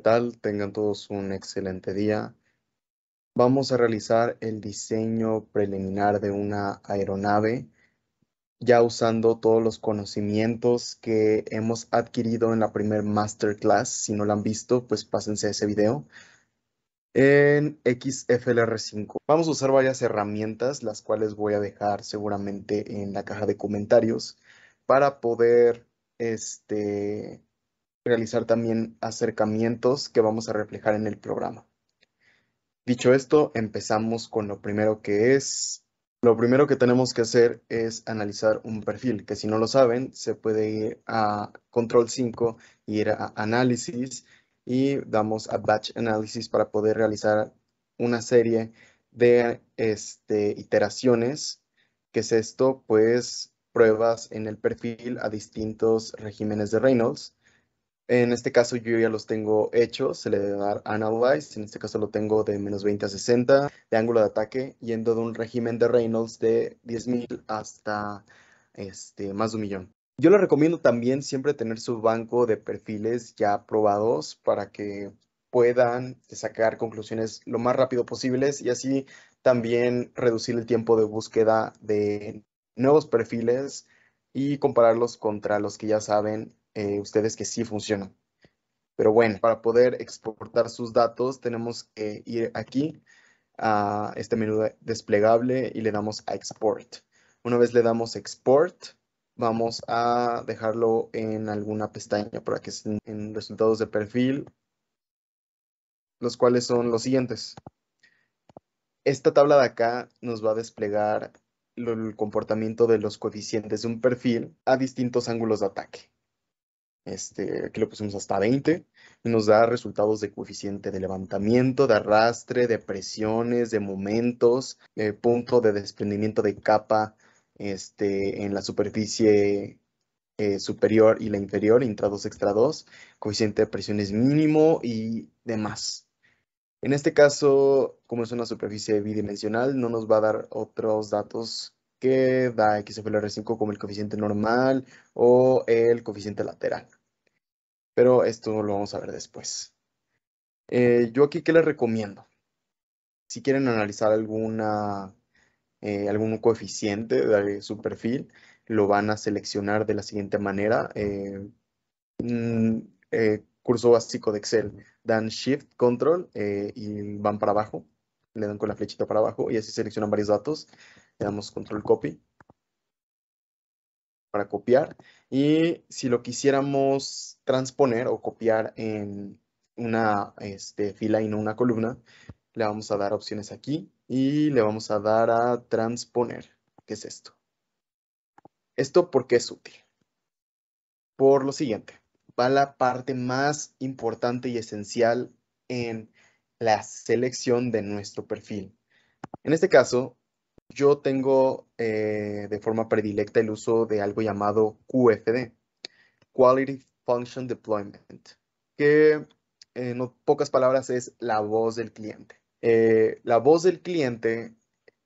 tal? Tengan todos un excelente día. Vamos a realizar el diseño preliminar de una aeronave ya usando todos los conocimientos que hemos adquirido en la primer masterclass. Si no lo han visto, pues pásense a ese video en XFLR5. Vamos a usar varias herramientas, las cuales voy a dejar seguramente en la caja de comentarios para poder este, realizar también acercamientos que vamos a reflejar en el programa. Dicho esto, empezamos con lo primero que es... Lo primero que tenemos que hacer es analizar un perfil, que si no lo saben, se puede ir a Control 5, ir a Análisis y damos a Batch Analysis para poder realizar una serie de este, iteraciones. ¿Qué es esto? Pues pruebas en el perfil a distintos regímenes de Reynolds en este caso yo ya los tengo hechos, se le debe dar Analyze, en este caso lo tengo de menos 20 a 60, de ángulo de ataque, yendo de un régimen de Reynolds de 10.000 hasta este, más de un millón. Yo les recomiendo también siempre tener su banco de perfiles ya probados para que puedan sacar conclusiones lo más rápido posible, y así también reducir el tiempo de búsqueda de nuevos perfiles y compararlos contra los que ya saben eh, ustedes que sí funcionan. Pero bueno, para poder exportar sus datos tenemos que ir aquí a este menú desplegable y le damos a export. Una vez le damos export, vamos a dejarlo en alguna pestaña para que estén en resultados de perfil, los cuales son los siguientes. Esta tabla de acá nos va a desplegar el comportamiento de los coeficientes de un perfil a distintos ángulos de ataque. Este, aquí lo pusimos hasta 20 y nos da resultados de coeficiente de levantamiento, de arrastre, de presiones, de momentos, eh, punto de desprendimiento de capa este, en la superficie eh, superior y la inferior, intrados, extrados, extra 2, coeficiente de presiones mínimo y demás. En este caso, como es una superficie bidimensional, no nos va a dar otros datos que da x 5 como el coeficiente normal o el coeficiente lateral. Pero esto lo vamos a ver después. Eh, yo aquí, ¿qué les recomiendo? Si quieren analizar alguna, eh, algún coeficiente de su perfil, lo van a seleccionar de la siguiente manera. Eh, mm, curso básico de Excel, dan Shift, Control y van para abajo le dan con la flechita para abajo y así seleccionan varios datos le damos control copy para copiar. Y si lo quisiéramos transponer o copiar en una este, fila y no una columna, le vamos a dar opciones aquí y le vamos a dar a transponer, que es esto. Esto porque es útil. Por lo siguiente, va la parte más importante y esencial en la selección de nuestro perfil. En este caso, yo tengo eh, de forma predilecta el uso de algo llamado QFD, Quality Function Deployment, que en pocas palabras es la voz del cliente. Eh, la voz del cliente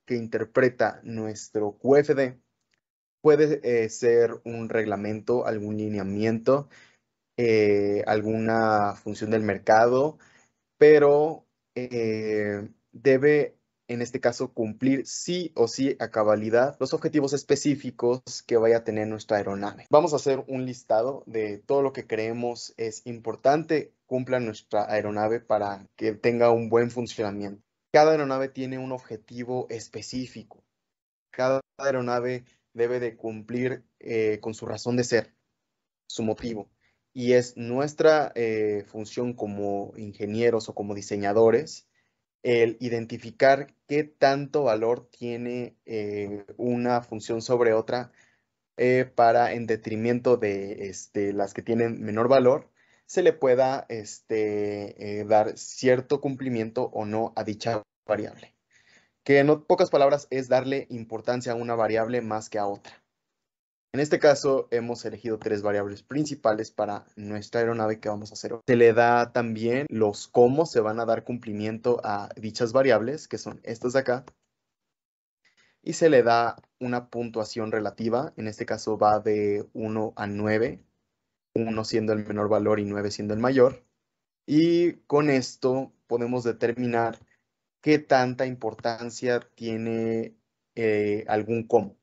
que interpreta nuestro QFD puede eh, ser un reglamento, algún lineamiento, alguna función del mercado, pero debe en este caso, cumplir sí o sí a cabalidad los objetivos específicos que vaya a tener nuestra aeronave. Vamos a hacer un listado de todo lo que creemos es importante cumpla nuestra aeronave para que tenga un buen funcionamiento. Cada aeronave tiene un objetivo específico. Cada aeronave debe de cumplir eh, con su razón de ser, su motivo. Y es nuestra eh, función como ingenieros o como diseñadores el identificar qué tanto valor tiene eh, una función sobre otra eh, para en detrimento de este, las que tienen menor valor, se le pueda este, eh, dar cierto cumplimiento o no a dicha variable. Que en pocas palabras es darle importancia a una variable más que a otra. En este caso, hemos elegido tres variables principales para nuestra aeronave que vamos a hacer. Se le da también los cómo se van a dar cumplimiento a dichas variables, que son estas de acá. Y se le da una puntuación relativa, en este caso va de 1 a 9, 1 siendo el menor valor y 9 siendo el mayor. Y con esto podemos determinar qué tanta importancia tiene eh, algún cómo.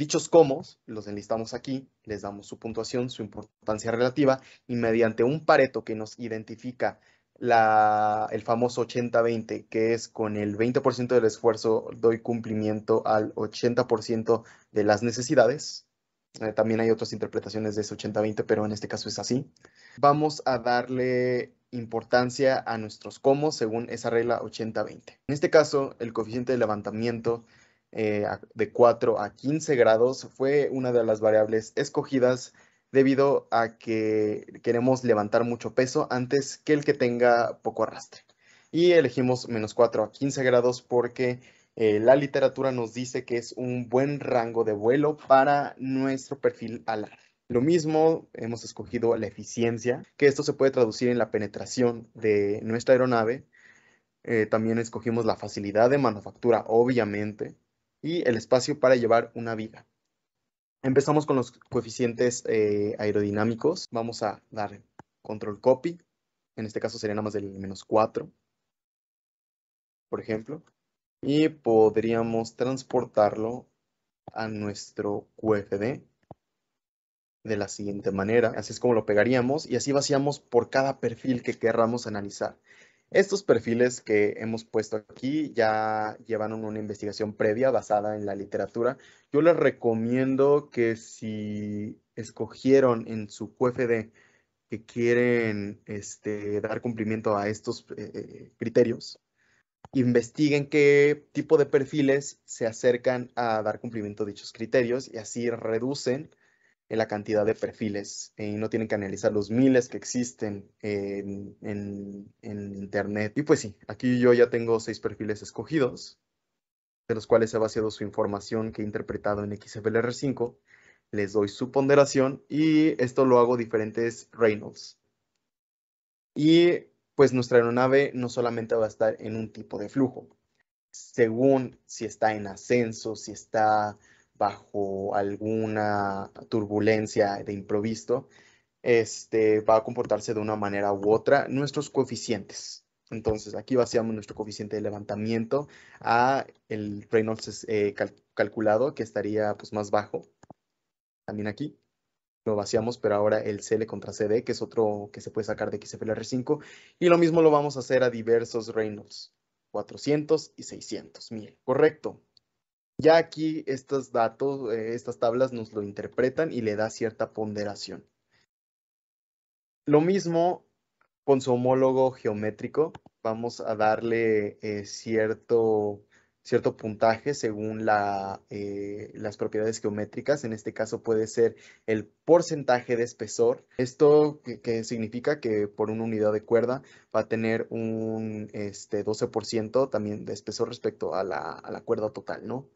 Dichos comos los enlistamos aquí, les damos su puntuación, su importancia relativa y mediante un pareto que nos identifica el famoso 80-20, que es con el 20% del esfuerzo doy cumplimiento al 80% de las necesidades. Eh, también hay otras interpretaciones de ese 80-20, pero en este caso es así. Vamos a darle importancia a nuestros comos según esa regla 80-20. En este caso, el coeficiente de levantamiento eh, de 4 a 15 grados fue una de las variables escogidas debido a que queremos levantar mucho peso antes que el que tenga poco arrastre. Y elegimos menos 4 a 15 grados porque eh, la literatura nos dice que es un buen rango de vuelo para nuestro perfil alar. Lo mismo hemos escogido la eficiencia, que esto se puede traducir en la penetración de nuestra aeronave. Eh, también escogimos la facilidad de manufactura, obviamente, y el espacio para llevar una viga. Empezamos con los coeficientes eh, aerodinámicos. Vamos a dar control copy. En este caso sería nada más del menos 4, por ejemplo. Y podríamos transportarlo a nuestro QFD de la siguiente manera. Así es como lo pegaríamos y así vaciamos por cada perfil que querramos analizar. Estos perfiles que hemos puesto aquí ya llevan una investigación previa basada en la literatura. Yo les recomiendo que si escogieron en su QFD que quieren este, dar cumplimiento a estos eh, criterios, investiguen qué tipo de perfiles se acercan a dar cumplimiento a dichos criterios y así reducen en la cantidad de perfiles eh, y no tienen que analizar los miles que existen en, Internet. Y pues sí, aquí yo ya tengo seis perfiles escogidos, de los cuales he vaciado su información que he interpretado en XFLR5, les doy su ponderación y esto lo hago diferentes Reynolds. Y pues nuestra aeronave no solamente va a estar en un tipo de flujo, según si está en ascenso, si está bajo alguna turbulencia de improviso, este, va a comportarse de una manera u otra nuestros coeficientes. Entonces, aquí vaciamos nuestro coeficiente de levantamiento a el Reynolds eh, calculado, que estaría pues, más bajo. También aquí lo vaciamos, pero ahora el CL contra CD, que es otro que se puede sacar de XFLR5. Y lo mismo lo vamos a hacer a diversos Reynolds, 400 y 600. mil correcto. Ya aquí estos datos, eh, estas tablas nos lo interpretan y le da cierta ponderación. Lo mismo con su homólogo geométrico, vamos a darle eh, cierto, cierto, puntaje según eh, las propiedades geométricas. En este caso puede ser el porcentaje de espesor. Esto que, significa que por una unidad de cuerda va a tener un 12% este, también de espesor respecto a la, a la cuerda total, ¿no?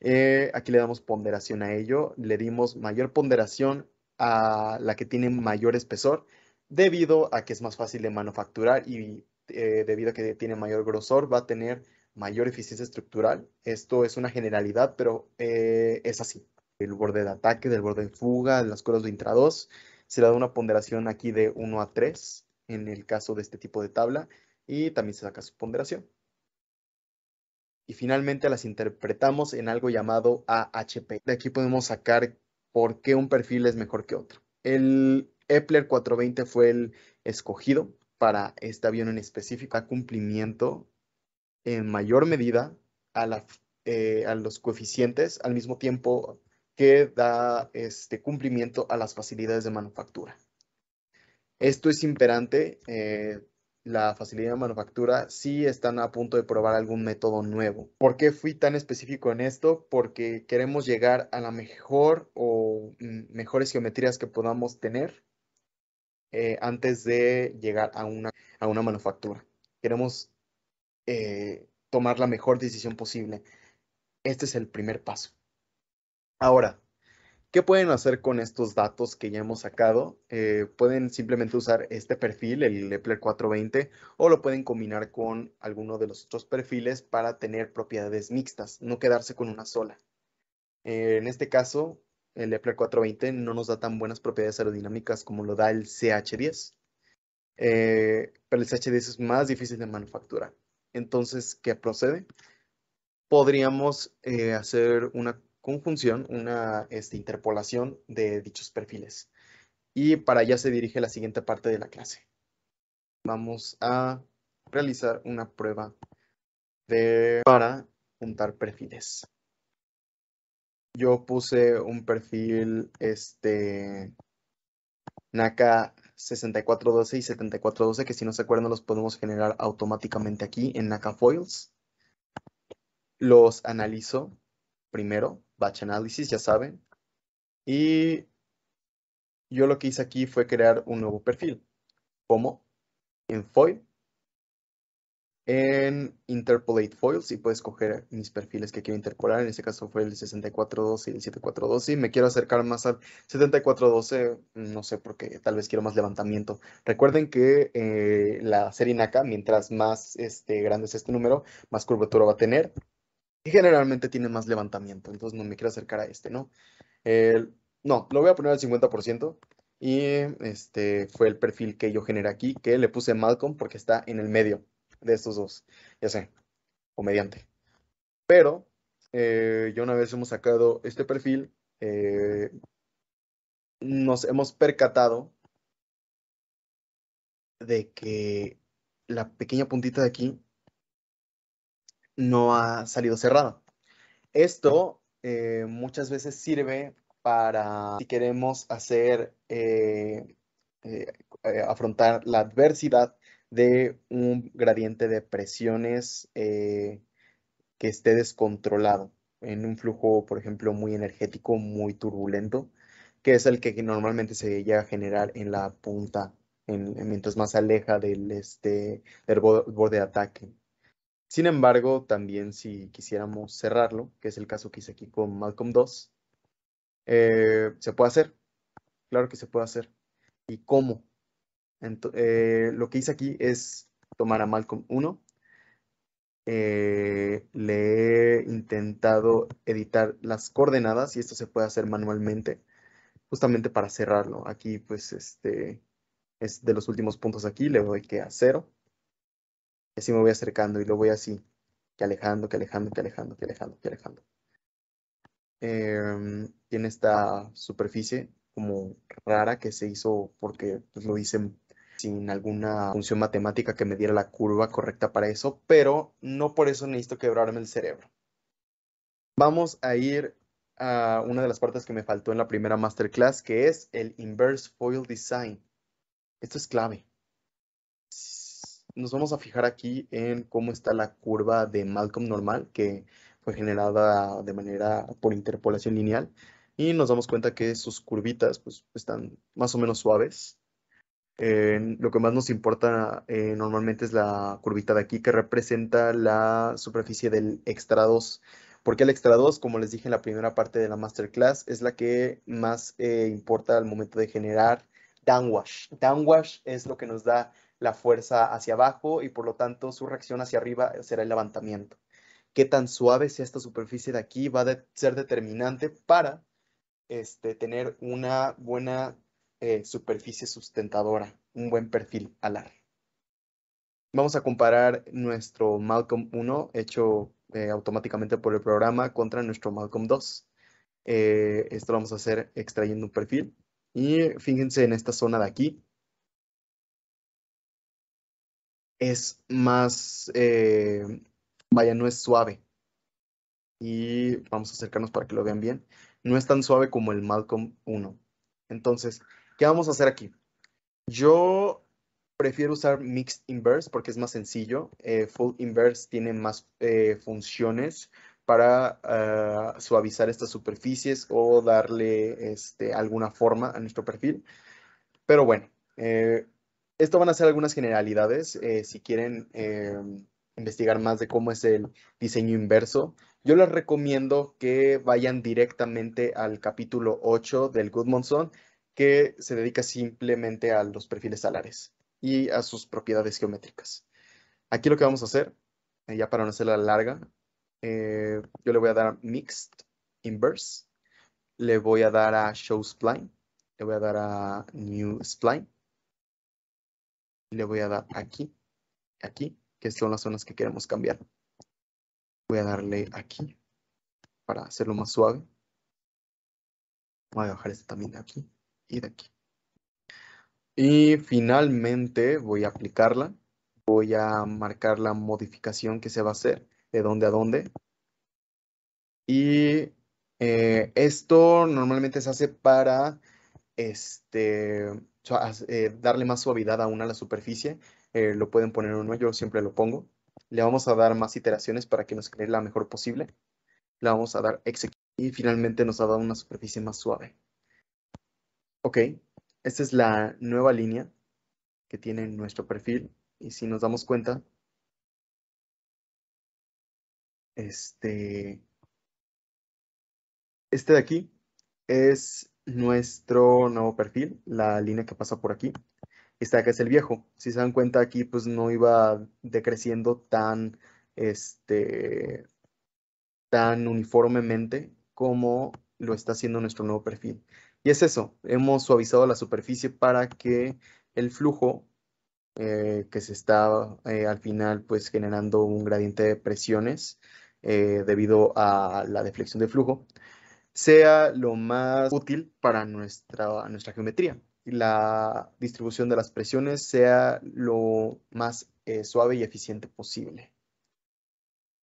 Eh, aquí le damos ponderación a ello. Le dimos mayor ponderación a la que tiene mayor espesor debido a que es más fácil de manufacturar y eh, debido a que tiene mayor grosor va a tener mayor eficiencia estructural. Esto es una generalidad, pero eh, es así. El borde de ataque, del borde de fuga, las cuerdas de intrados, se le da una ponderación aquí de 1 a 3 en el caso de este tipo de tabla y también se saca su ponderación y finalmente las interpretamos en algo llamado AHP. De aquí podemos sacar por qué un perfil es mejor que otro. El Epler 420 fue el escogido para este avión en específico, a cumplimiento en mayor medida eh, a, los coeficientes, al mismo tiempo que da este cumplimiento a las facilidades de manufactura. Esto es imperante eh, la facilidad de manufactura sí están a punto de probar algún método nuevo. ¿Por qué fui tan específico en esto? Porque queremos llegar a la mejor o mm, mejores geometrías que podamos tener eh, antes de llegar a una, manufactura. Queremos eh, tomar la mejor decisión posible. Este es el primer paso. Ahora, ¿Qué pueden hacer con estos datos que ya hemos sacado? Eh, pueden simplemente usar este perfil, el Lepler 420, o lo pueden combinar con alguno de los otros perfiles para tener propiedades mixtas, no quedarse con una sola. Eh, en este caso, el Lepler 420 no nos da tan buenas propiedades aerodinámicas como lo da el CH10, eh, pero el CH10 es más difícil de manufacturar. Entonces, ¿qué procede? Podríamos hacer una función, una este, interpolación de dichos perfiles. Y para allá se dirige la siguiente parte de la clase. Vamos a realizar una prueba de, para juntar perfiles. Yo puse un perfil este, NACA 6412 y 7412, que si no se acuerdan los podemos generar automáticamente aquí en NACA Foils. Los analizo primero batch analysis, ya saben. Y yo lo que hice aquí fue crear un nuevo perfil, como en FOIL, en Interpolate Foils y puedes coger mis perfiles que quiero interpolar. En este caso fue el 6412 y el 7412. Y me quiero acercar más al 7412, mm, no sé, por qué, tal vez quiero más levantamiento. Recuerden que eh, la serie acá mientras más este, grande es este número, más curvatura va a tener. Y generalmente tiene más levantamiento, entonces no me quiero acercar a este, ¿no? no, lo voy a poner al 50% y este fue el perfil que yo generé aquí, que le puse Malcolm porque está en el medio de estos dos, ya sé, O mediante. Pero eh, ya una vez hemos sacado este perfil, eh, nos hemos percatado de que la pequeña puntita de aquí no ha salido cerrada. Esto eh, muchas veces sirve para si queremos hacer eh, eh, afrontar la adversidad de un gradiente de presiones que esté descontrolado en un flujo, por ejemplo, muy energético, muy turbulento, que es el que normalmente se llega a generar en la punta, en, mientras más se aleja del, este, del borde de ataque. Sin embargo, también si quisiéramos cerrarlo, que es el caso que hice aquí con Malcolm 2, eh, se puede hacer. Claro que se puede hacer. ¿Y cómo? Eh, lo que hice aquí es tomar a Malcolm 1. Eh, le he intentado editar las coordenadas y esto se puede hacer manualmente justamente para cerrarlo. Aquí pues este es de los últimos puntos aquí, le doy que a cero y así me voy acercando y lo voy así, que alejando, que alejando, que alejando, que alejando, que alejando. Em, tiene esta superficie como rara que se hizo porque pues, lo hice sin alguna función matemática que me diera la curva correcta para eso, pero no por eso necesito quebrarme el cerebro. Vamos a ir a una de las partes que me faltó en la primera masterclass, que es el inverse foil design. Esto es clave nos vamos a fijar aquí en cómo está la curva de Malcolm normal, que fue generada de manera por interpolación lineal, y nos damos cuenta que sus curvitas pues, están más o menos suaves. lo que más nos importa eh, normalmente es la curvita de aquí, que representa la superficie del extra 2. Porque el extra 2, como les dije en la primera parte de la masterclass, es la que más eh, importa al momento de generar downwash. Downwash es lo que nos da la fuerza hacia abajo y por lo tanto su reacción hacia arriba será el levantamiento. Qué tan suave sea esta superficie de aquí va a ser determinante para este, tener una buena eh, superficie sustentadora, un buen perfil alar. Vamos a comparar nuestro Malcolm 1 hecho eh, automáticamente por el programa contra nuestro Malcolm 2. Eh, esto lo vamos a hacer extrayendo un perfil. Y fíjense en esta zona de aquí, es más, eh, vaya, no es suave. Y vamos a acercarnos para que lo vean bien. No es tan suave como el Malcolm 1. Entonces, ¿qué vamos a hacer aquí? Yo prefiero usar Mixed Inverse porque es más sencillo. Eh, full Inverse tiene más eh, funciones para ah, suavizar estas superficies o darle este, alguna forma a nuestro perfil. Pero bueno, esto van a ser algunas generalidades. Eh, si quieren eh, investigar más de cómo es el diseño inverso, yo les recomiendo que vayan directamente al capítulo 8 del Goodmanson, que se dedica simplemente a los perfiles salares y a sus propiedades geométricas. Aquí lo que vamos a hacer, eh, ya para no hacerla larga, yo le voy a dar Mixed, Inverse, le voy a dar a Show Spline, le voy a dar a New Spline, le voy a dar aquí, aquí, que son las zonas que queremos cambiar. Voy a darle aquí para hacerlo más suave. Voy a bajar este también de aquí y de aquí. Y finalmente voy a aplicarla. Voy a marcar la modificación que se va a hacer, de dónde a dónde. Y eh, esto normalmente se hace para este, eh, darle más suavidad aún a la superficie. Eh, lo pueden poner uno, yo siempre lo pongo. Le vamos a dar más iteraciones para que nos cree la mejor posible. Le vamos a dar execute y finalmente nos ha dado una superficie más suave. Ok, esta es la nueva línea que tiene nuestro perfil y si nos damos cuenta, este, este de aquí es nuestro nuevo perfil, la línea que pasa por aquí. esta que es el viejo. Si se dan cuenta aquí, pues no iba decreciendo tan, este, tan uniformemente como lo está haciendo nuestro nuevo perfil. Y es eso, hemos suavizado la superficie para que el flujo eh, que se está eh, al final pues generando un gradiente de presiones eh, debido a la deflexión de flujo, sea lo más útil para nuestra, nuestra geometría y la distribución de las presiones sea lo más eh, suave y eficiente posible.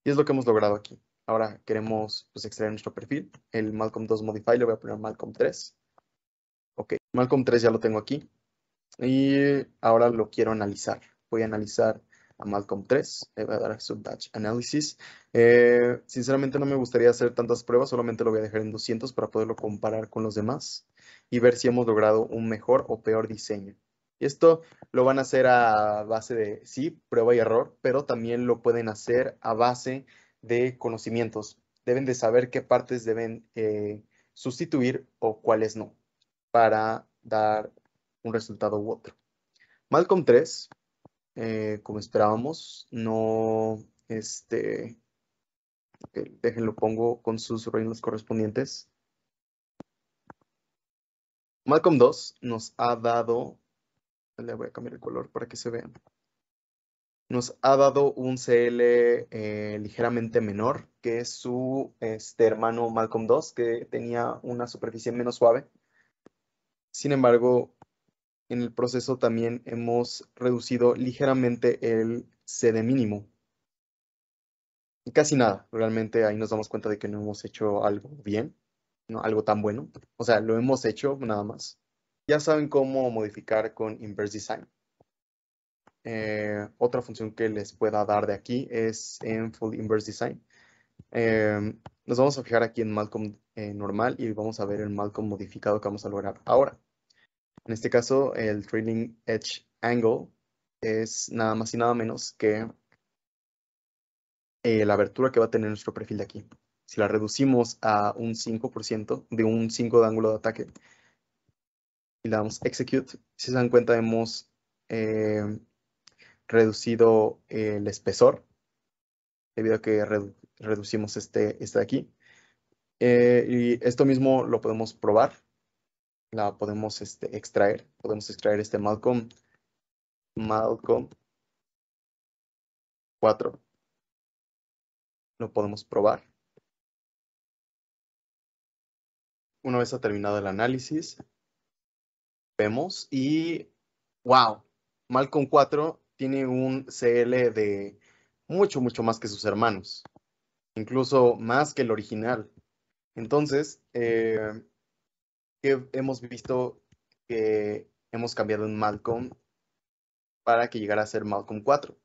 Y es lo que hemos logrado aquí. Ahora queremos pues, extraer nuestro perfil, el Malcolm 2 Modify, le voy a poner Malcolm 3. Ok, Malcolm 3 ya lo tengo aquí. Y ahora lo quiero analizar. Voy a analizar a Malcolm 3, le voy a dar su Dutch Analysis. Eh, sinceramente no me gustaría hacer tantas pruebas, solamente lo voy a dejar en 200 para poderlo comparar con los demás y ver si hemos logrado un mejor o peor diseño. Y esto lo van a hacer a base de, sí, prueba y error, pero también lo pueden hacer a base de conocimientos. Deben de saber qué partes deben eh, sustituir o cuáles no para dar un resultado u otro. Malcolm 3 eh, como esperábamos, no, este, déjenlo pongo con sus reinos correspondientes. Malcolm 2 nos ha dado, le voy a cambiar el color para que se vean, nos ha dado un CL eh, ligeramente menor que su este, hermano Malcolm 2, que tenía una superficie menos suave. Sin embargo, en el proceso también hemos reducido ligeramente el CD mínimo. Casi nada, realmente ahí nos damos cuenta de que no hemos hecho algo bien, no, algo tan bueno. O sea, lo hemos hecho nada más. Ya saben cómo modificar con Inverse Design. Eh, otra función que les pueda dar de aquí es en Full Inverse Design. Em, nos vamos a fijar aquí en Malcolm eh, normal y vamos a ver el Malcolm modificado que vamos a lograr ahora. En este caso, el trailing edge angle es nada más y nada menos que eh, la abertura que va a tener nuestro perfil de aquí. Si la reducimos a un 5%, de un 5 de ángulo de ataque, y le damos execute, si se dan cuenta hemos eh, reducido el espesor debido a que reducimos este, este de aquí. Eh, y esto mismo lo podemos probar la podemos este, extraer. Podemos extraer este Malcolm. Malcolm 4. Lo podemos probar. Una vez ha terminado el análisis, vemos y wow, Malcolm 4 tiene un CL de mucho, mucho más que sus hermanos, incluso más que el original. Entonces, eh, que hemos visto que hemos cambiado en Malcolm para que llegara a ser Malcolm 4.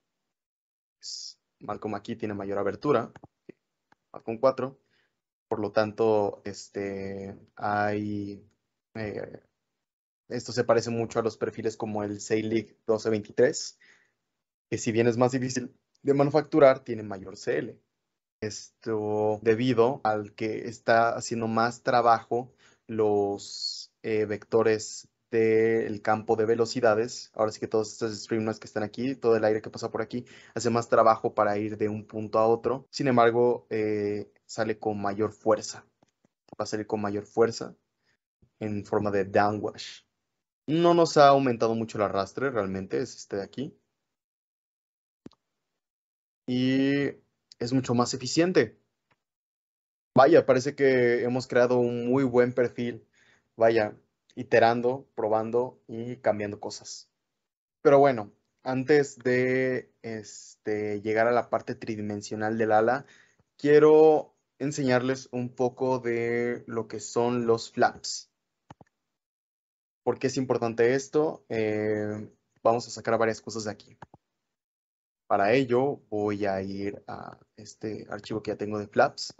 Pues, Malcom aquí tiene mayor abertura, Malcom 4. Por lo tanto, este, hay, eh, esto se parece mucho a los perfiles como el CELIC 1223, que si bien es más difícil de manufacturar, tiene mayor CL. Esto debido al que está haciendo más trabajo los eh, vectores del campo de velocidades. Ahora sí que todos estos streamers que están aquí, todo el aire que pasa por aquí, hace más trabajo para ir de un punto a otro. Sin embargo, eh, sale con mayor fuerza. Va a salir con mayor fuerza en forma de downwash. No nos ha aumentado mucho el arrastre realmente, es este de aquí. Y es mucho más eficiente vaya, parece que hemos creado un muy buen perfil, vaya, iterando, probando y cambiando cosas. Pero bueno, antes de este, llegar a la parte tridimensional del ala, quiero enseñarles un poco de lo que son los flaps. ¿Por qué es importante esto? Eh, vamos a sacar varias cosas de aquí. Para ello voy a ir a este archivo que ya tengo de flaps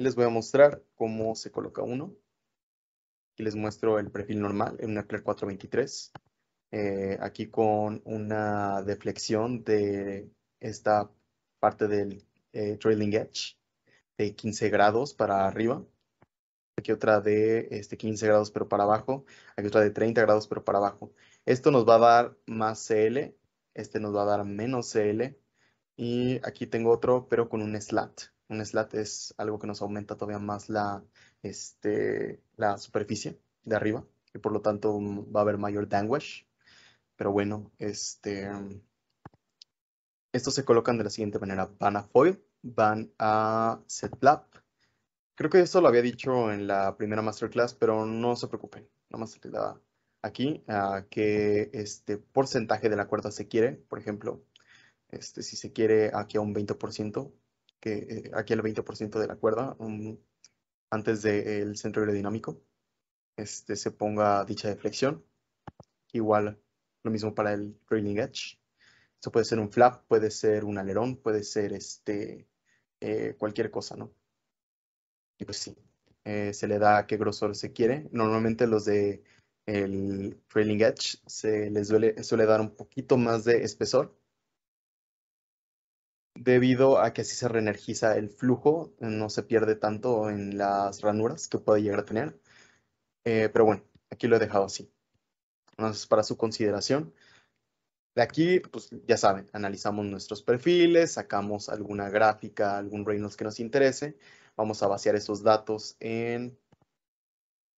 y les voy a mostrar cómo se coloca uno. y les muestro el perfil normal en una Clear 423. Eh, aquí con una deflexión de esta parte del eh, trailing edge de 15 grados para arriba. Aquí otra de este, 15 grados pero para abajo. Aquí otra de 30 grados pero para abajo. Esto nos va a dar más CL. Este nos va a dar menos CL. Y aquí tengo otro pero con un slat. Un slat es algo que nos aumenta todavía más la, este, la superficie de arriba y por lo tanto va a haber mayor damage. Pero bueno, este, um, estos se colocan de la siguiente manera. Van a foil, van a setlap. Creo que esto lo había dicho en la primera masterclass, pero no se preocupen. Nada más le da aquí a qué este, porcentaje de la cuerda se quiere. Por ejemplo, este, si se quiere aquí a un 20%, que eh, aquí el 20% de la cuerda, antes del centro aerodinámico, este, se ponga dicha deflexión. Igual, lo mismo para el trailing edge. Esto puede ser un flap, puede ser un alerón, puede ser este, eh, cualquier cosa, ¿no? Y pues sí, eh, se le da a qué grosor se quiere. Normalmente los de el trailing edge se les suele dar un poquito más de espesor debido a que así se reenergiza el flujo, no se pierde tanto en las ranuras que puede llegar a tener. Eh, pero bueno, aquí lo he dejado así. Entonces, para su consideración, de aquí, pues ya saben, analizamos nuestros perfiles, sacamos alguna gráfica, algún Reynolds que nos interese. Vamos a vaciar esos datos en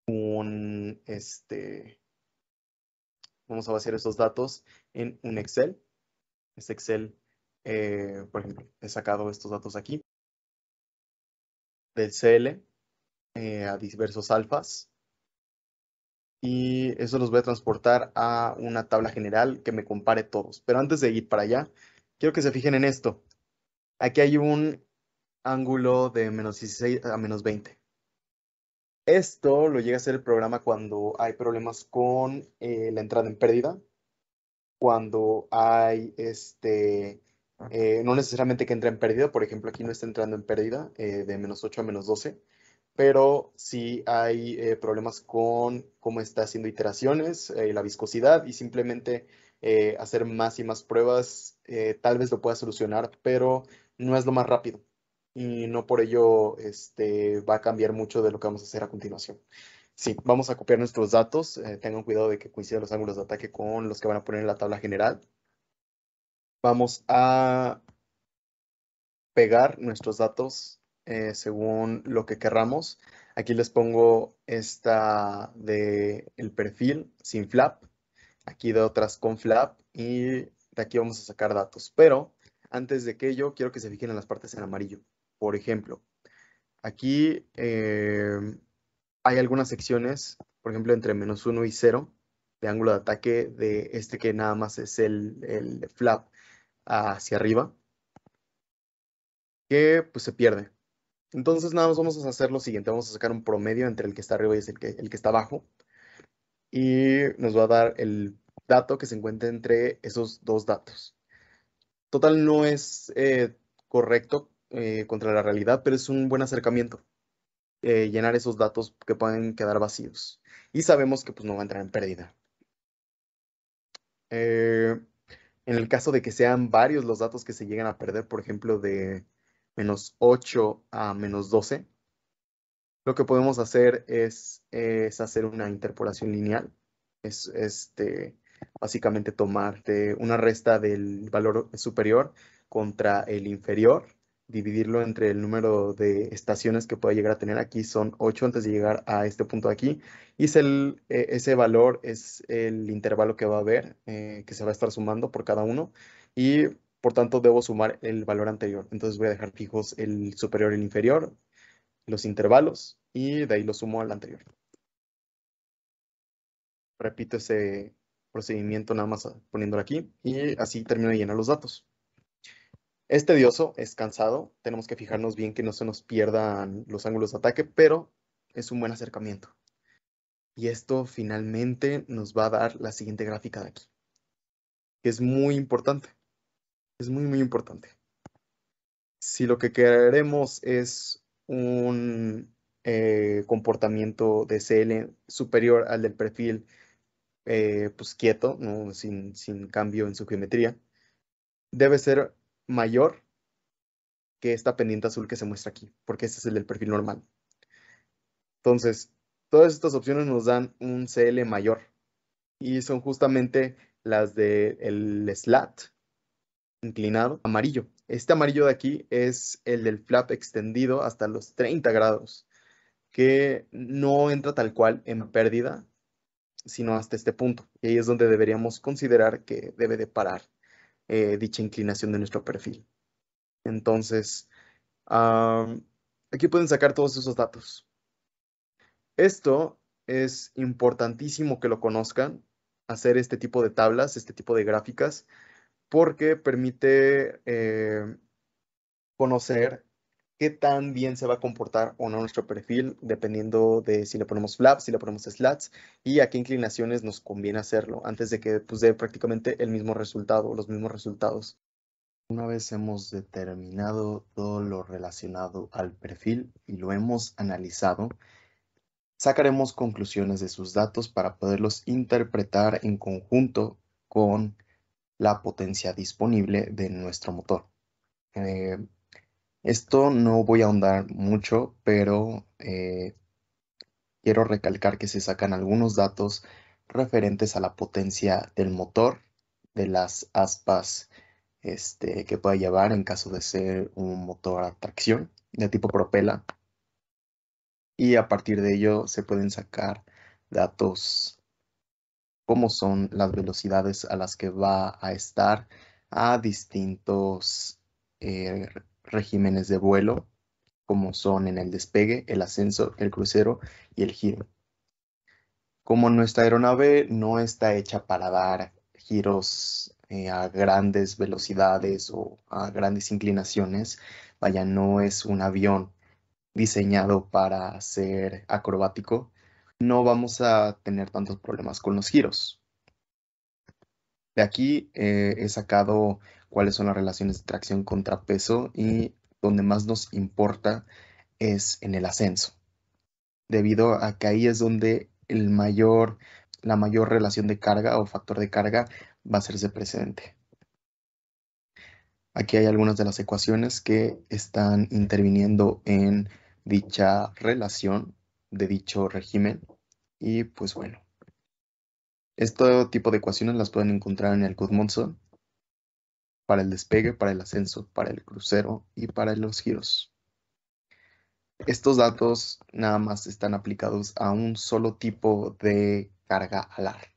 un, este, vamos a vaciar esos datos en un Excel. Este Excel eh, por ejemplo, he sacado estos datos aquí del CL eh, a diversos alfas y eso los voy a transportar a una tabla general que me compare todos. Pero antes de ir para allá, quiero que se fijen en esto. Aquí hay un ángulo de menos 16 a menos 20. Esto lo llega a hacer el programa cuando hay problemas con eh, la entrada en pérdida, cuando hay este, eh, no necesariamente que entre en pérdida, por ejemplo, aquí no está entrando en pérdida eh, de menos 8 a menos 12, pero sí hay eh, problemas con cómo está haciendo iteraciones, la viscosidad y simplemente hacer más y más pruebas, tal vez lo pueda solucionar, pero no es lo más rápido y no por ello este, va a cambiar mucho de lo que vamos a hacer a continuación. Sí, vamos a copiar nuestros datos, tengan cuidado de que coincidan los ángulos de ataque con los que van a poner en la tabla general vamos a pegar nuestros datos eh, según lo que querramos. Aquí les pongo esta de el perfil sin flap, aquí de otras con flap y de aquí vamos a sacar datos. Pero antes de que yo quiero que se fijen en las partes en amarillo. Por ejemplo, aquí eh, hay algunas secciones, por ejemplo, entre menos 1 y 0, de ángulo de ataque de este que nada más es el, flap hacia arriba, que pues se pierde. Entonces nada más vamos a hacer lo siguiente, vamos a sacar un promedio entre el que está arriba y el que, el que está abajo y nos va a dar el dato que se encuentra entre esos dos datos. Total no es eh, correcto eh, contra la realidad, pero es un buen acercamiento. Eh, llenar esos datos que pueden quedar vacíos. Y sabemos que pues, no va a entrar en pérdida. Eh, en el caso de que sean varios los datos que se llegan a perder, por ejemplo, de menos 8 a menos 12, lo que podemos hacer es, hacer una interpolación lineal. Es este, básicamente tomar de una resta del valor superior contra el inferior dividirlo entre el número de estaciones que pueda llegar a tener. Aquí son 8 antes de llegar a este punto de aquí. Y eh, ese valor es el intervalo que va a haber, eh, que se va a estar sumando por cada uno. Y por tanto debo sumar el valor anterior. Entonces voy a dejar fijos el superior y el inferior, los intervalos, y de ahí lo sumo al anterior. Repito ese procedimiento nada más poniéndolo aquí y así termino de llenar los datos. Es tedioso, es cansado, tenemos que fijarnos bien que no se nos pierdan los ángulos de ataque, pero es un buen acercamiento. Y esto finalmente nos va a dar la siguiente gráfica de aquí, que es muy importante. Es muy, muy importante. Si lo que queremos es un eh, comportamiento de CL superior al del perfil eh, pues quieto, sin, sin, cambio en su geometría, debe ser mayor que esta pendiente azul que se muestra aquí, porque este es el del perfil normal. Entonces, todas estas opciones nos dan un CL mayor y son justamente las del slat inclinado amarillo. Este amarillo de aquí es el del flap extendido hasta los 30 grados, que no entra tal cual en pérdida, sino hasta este punto. Y ahí es donde deberíamos considerar que debe de parar eh, dicha inclinación de nuestro perfil. Entonces, aquí pueden sacar todos esos datos. Esto es importantísimo que lo conozcan, hacer este tipo de tablas, este tipo de gráficas, porque permite eh, conocer qué tan bien se va a comportar o no nuestro perfil, dependiendo de si le ponemos flaps, si le ponemos slats y a qué inclinaciones nos conviene hacerlo, antes de que pues, dé prácticamente el mismo resultado los mismos resultados. Una vez hemos determinado todo lo relacionado al perfil y lo hemos analizado, sacaremos conclusiones de sus datos para poderlos interpretar en conjunto con la potencia disponible de nuestro motor. Eh, esto no voy a ahondar mucho, pero eh, quiero recalcar que se sacan algunos datos referentes a la potencia del motor, de las aspas este, que pueda llevar en caso de ser un motor a tracción de tipo propela. Y a partir de ello se pueden sacar datos como son las velocidades a las que va a estar a distintos eh, regímenes de vuelo, como son en el despegue, el ascenso, el crucero y el giro. Como nuestra aeronave no está hecha para dar giros eh, a grandes velocidades o a grandes inclinaciones, vaya, no es un avión diseñado para ser acrobático, no vamos a tener tantos problemas con los giros. De aquí eh, he sacado cuáles son las relaciones de tracción contra peso y donde más nos importa es en el ascenso, debido a que ahí es donde la mayor relación de carga o factor de carga va a hacerse presente. Aquí hay algunas de las ecuaciones que están interviniendo en dicha relación de dicho régimen y pues bueno. Este tipo de ecuaciones las pueden encontrar en el Gudmundsson para el despegue, para el ascenso, para el crucero y para los giros. Estos datos nada más están aplicados a un solo tipo de carga alar.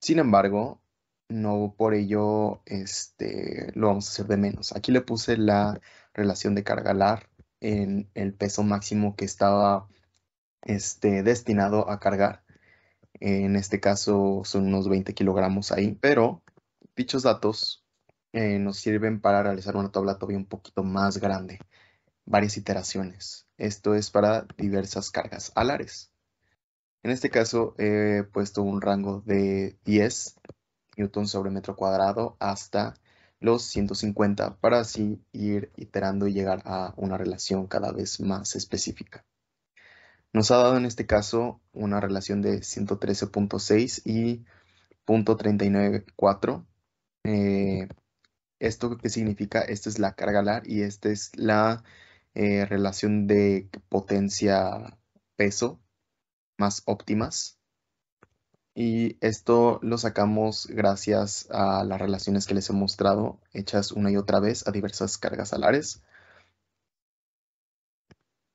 Sin embargo, no por ello este, lo vamos a hacer de menos. Aquí le puse la relación de carga alar en el peso máximo que estaba este, destinado a cargar en este caso son unos 20 kilogramos ahí, pero dichos datos eh, nos sirven para realizar una tabla todavía un poquito más grande, varias iteraciones. Esto es para diversas cargas alares. En este caso he puesto un rango de 10 newton sobre metro cuadrado hasta los 150 para así ir iterando y llegar a una relación cada vez más específica. Nos ha dado en este caso una relación de 113.6 y 0.394. Eh, ¿Esto qué significa? Esta es la carga alar y esta es la eh, relación de potencia-peso más óptimas. Y esto lo sacamos gracias a las relaciones que les he mostrado, hechas una y otra vez a diversas cargas alares.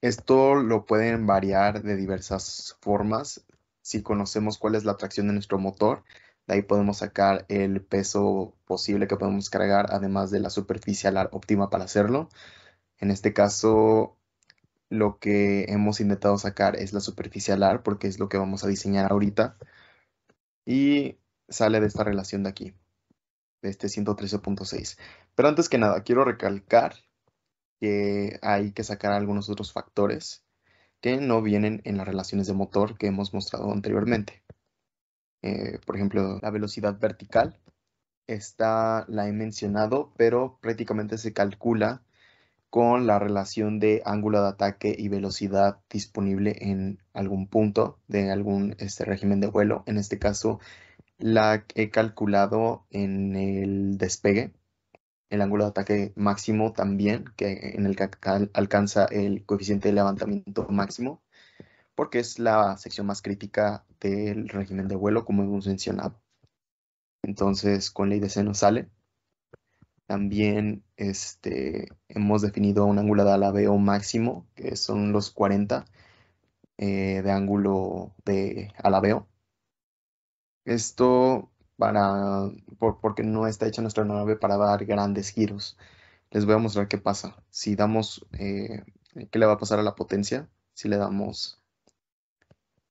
Esto lo pueden variar de diversas formas. Si conocemos cuál es la tracción de nuestro motor, de ahí podemos sacar el peso posible que podemos cargar, además de la superficie alar óptima para hacerlo. En este caso, lo que hemos intentado sacar es la superficie alar, porque es lo que vamos a diseñar ahorita. Y sale de esta relación de aquí, de este 113.6. Pero antes que nada, quiero recalcar que hay que sacar algunos otros factores que no vienen en las relaciones de motor que hemos mostrado anteriormente. Eh, por ejemplo, la velocidad vertical, esta la he mencionado, pero prácticamente se calcula con la relación de ángulo de ataque y velocidad disponible en algún punto de algún este, régimen de vuelo. En este caso, la he calculado en el despegue, el ángulo de ataque máximo también, que en el que alcanza el coeficiente de levantamiento máximo, porque es la sección más crítica del régimen de vuelo, como hemos mencionado. Entonces, con ley de seno sale. También este, hemos definido un ángulo de alabeo máximo, que son los 40 eh, de ángulo de alabeo. Esto para, porque no está hecha nuestra nave para dar grandes giros. Les voy a mostrar qué pasa. Si damos, eh, qué le va a pasar a la potencia si le damos,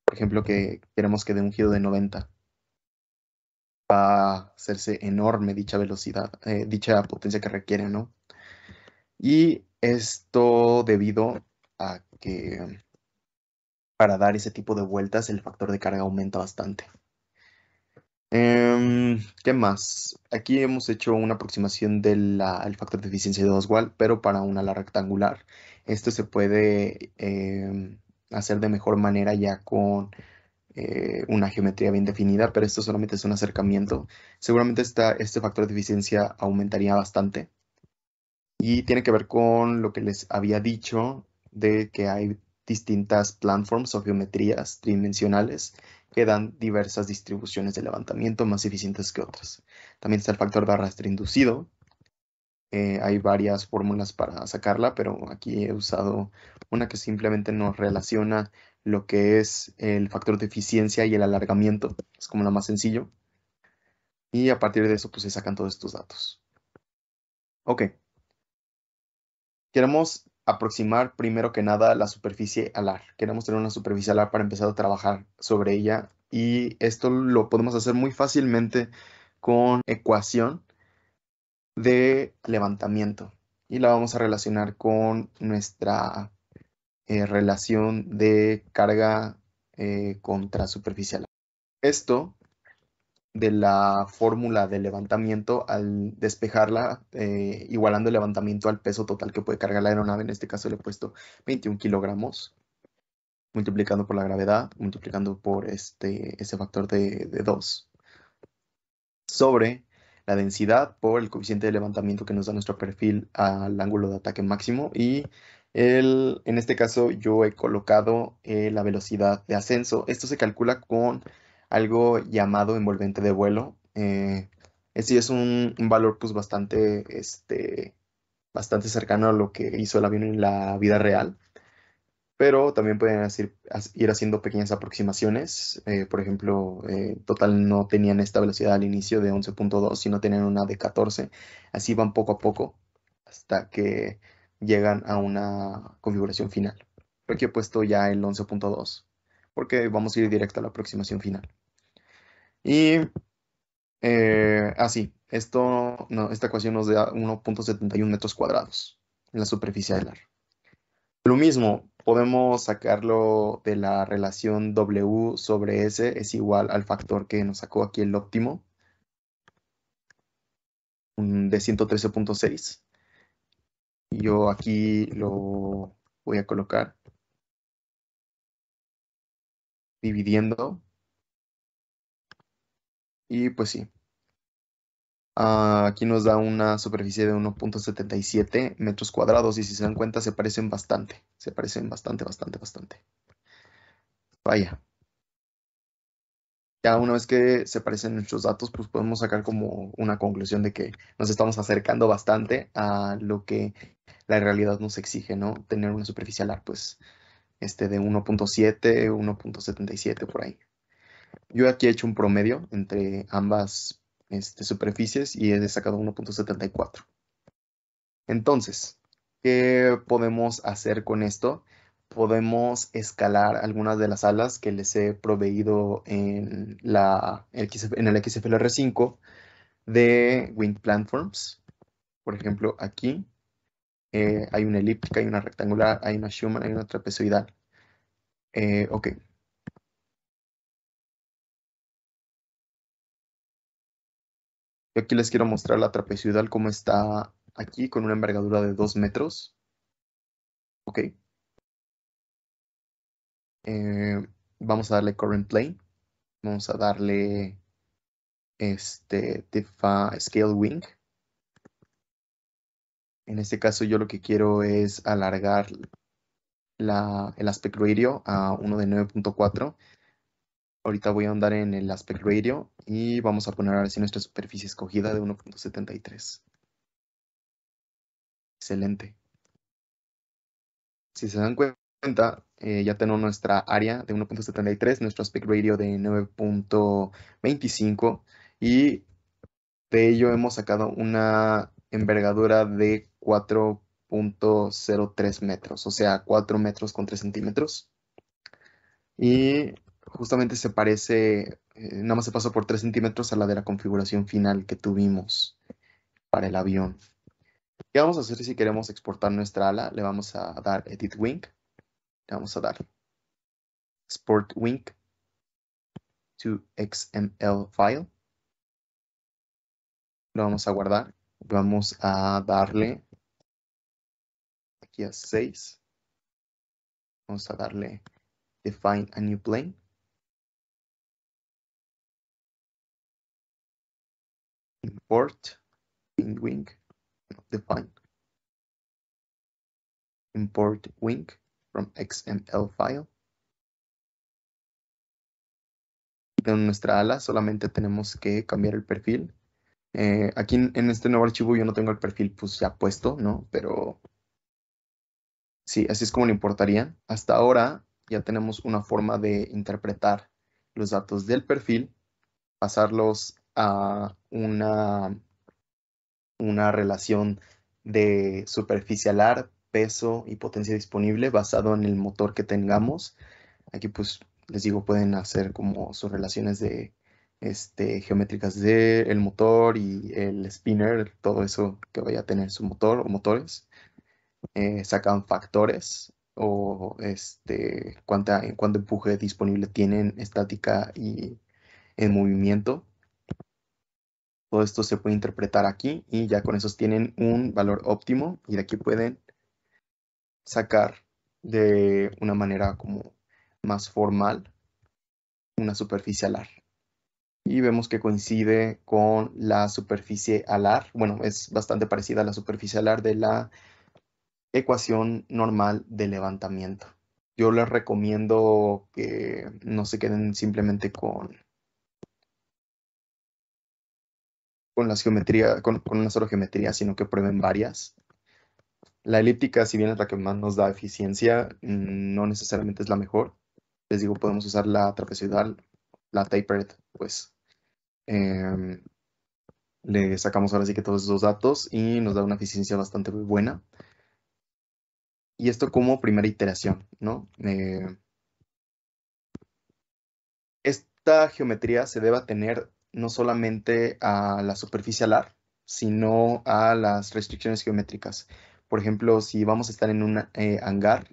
por ejemplo, que queremos que dé un giro de 90. Va a hacerse enorme dicha velocidad, eh, dicha potencia que requiere, ¿no? Y esto debido a que para dar ese tipo de vueltas el factor de carga aumenta bastante. Em, ¿Qué más? Aquí hemos hecho una aproximación del factor de eficiencia de Oswald, pero para una ala rectangular. Esto se puede em, hacer de mejor manera ya con eh, una geometría bien definida, pero esto solamente es un acercamiento. Seguramente este factor de eficiencia aumentaría bastante. Y tiene que ver con lo que les había dicho de que hay distintas planforms o geometrías tridimensionales que dan diversas distribuciones de levantamiento más eficientes que otras. También está el factor de arrastre inducido. Eh, hay varias fórmulas para sacarla, pero aquí he usado una que simplemente nos relaciona lo que es el factor de eficiencia y el alargamiento. Es como la más sencillo. Y a partir de eso, pues se sacan todos estos datos. Ok. Queremos aproximar primero que nada la superficie alar. Queremos tener una superficie alar para empezar a trabajar sobre ella y esto lo podemos hacer muy fácilmente con ecuación de levantamiento y la vamos a relacionar con nuestra eh, relación de carga eh, contra superficie alar. Esto de la fórmula de levantamiento al despejarla, eh, igualando el levantamiento al peso total que puede cargar la aeronave. En este caso le he puesto 21 kilogramos, multiplicando por la gravedad, multiplicando por este, ese factor de, 2, sobre la densidad por el coeficiente de levantamiento que nos da nuestro perfil al ángulo de ataque máximo y el, en este caso yo he colocado eh, la velocidad de ascenso. Esto se calcula con algo llamado envolvente de vuelo. Eh, ese es un, valor pues bastante, este, bastante cercano a lo que hizo el avión en la vida real. Pero también pueden ir haciendo pequeñas aproximaciones. Eh, por ejemplo, eh, total no tenían esta velocidad al inicio de 11.2, sino tenían una de 14. Así van poco a poco hasta que llegan a una configuración final. Aquí he puesto ya el 11.2 porque vamos a ir directo a la aproximación final. Y eh, así, ah, esto, esta ecuación nos da 1.71 metros cuadrados en la superficie del ar. Lo mismo, podemos sacarlo de la relación W sobre S es igual al factor que nos sacó aquí el óptimo de 113.6. Yo aquí lo voy a colocar dividiendo y pues sí. Ah, aquí nos da una superficie de 1.77 metros cuadrados y si se dan cuenta se parecen bastante. Se parecen bastante, bastante, bastante. Vaya. Ya una vez que se parecen nuestros datos, pues podemos sacar como una conclusión de que nos estamos acercando bastante a lo que la realidad nos exige, ¿no? Tener una superficie alar, pues, este de 1.7, 1.77 por ahí. Yo aquí he hecho un promedio entre ambas este, superficies y he sacado 1.74. Entonces, ¿qué podemos hacer con esto? Podemos escalar algunas de las alas que les he proveído en, la, en el XFLR5 de Wind Platforms. Por ejemplo, aquí eh, hay una elíptica, hay una rectangular, hay una Schumann, hay una trapezoidal. Eh, ok, aquí les quiero mostrar la trapezoidal como está aquí con una envergadura de 2 metros. Ok. Eh, vamos a darle current plane. Vamos a darle este defa scale wing. En este caso yo lo que quiero es alargar el aspecto ratio a uno de 9.4 Ahorita voy a andar en el aspect radio y vamos a poner ahora sí nuestra superficie escogida de 1.73. Excelente. Si se dan cuenta, eh, ya tenemos nuestra área de 1.73, nuestro aspect radio de 9.25 y de ello hemos sacado una envergadura de 4.03 metros, o sea, 4 metros con 3 centímetros. Y justamente se parece, eh, nada más se pasó por 3 centímetros a la de la configuración final que tuvimos para el avión. ¿Qué vamos a hacer si queremos exportar nuestra ala? Le vamos a dar Edit Wing. Le vamos a dar Export Wing to XML File. Lo vamos a guardar. Vamos a darle aquí a 6. Vamos a darle Define a New Plane. import wing define import wing from XML file. En nuestra ala solamente tenemos que cambiar el perfil. Eh, aquí en, este nuevo archivo yo no tengo el perfil pues ya puesto, ¿no? Pero sí, así es como lo importaría. Hasta ahora ya tenemos una forma de interpretar los datos del perfil, pasarlos a una, una relación de superficie alar, peso y potencia disponible basado en el motor que tengamos. Aquí pues les digo pueden hacer como sus relaciones de este, geométricas del el motor y el spinner, todo eso que vaya a tener su motor o motores. Eh, sacan factores o este, cuánta, cuánto empuje disponible tienen estática y en movimiento todo esto se puede interpretar aquí y ya con esos tienen un valor óptimo y de aquí pueden sacar de una manera como más formal una superficie alar. Y vemos que coincide con la superficie alar. Bueno, es bastante parecida a la superficie alar de la ecuación normal de levantamiento. Yo les recomiendo que no se queden simplemente con con geometría, con, una sola geometría, sino que prueben varias. La elíptica, si bien es la que más nos da eficiencia, no necesariamente es la mejor. Les digo, podemos usar la trapezoidal, la tapered, pues em, le sacamos ahora sí que todos esos datos y nos da una eficiencia bastante buena. Y esto como primera iteración, ¿no? Eh, esta geometría se debe tener no solamente a la superficie alar, sino a las restricciones geométricas. Por ejemplo, si vamos a estar en un eh, hangar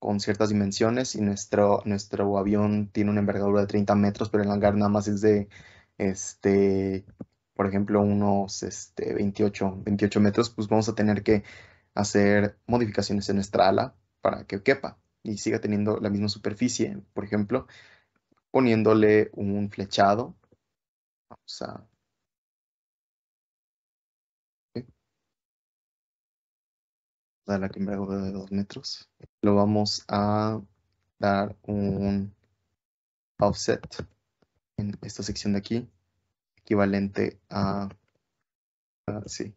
con ciertas dimensiones y nuestro, nuestro avión tiene una envergadura de 30 metros, pero el hangar nada más es de, este, por ejemplo, unos este, 28, 28 metros, pues vamos a tener que hacer modificaciones en nuestra ala para que quepa y siga teniendo la misma superficie, por ejemplo, poniéndole un flechado Vamos a... dar la primera de 2 metros. Lo vamos a dar un offset en esta sección de aquí, equivalente a... sí.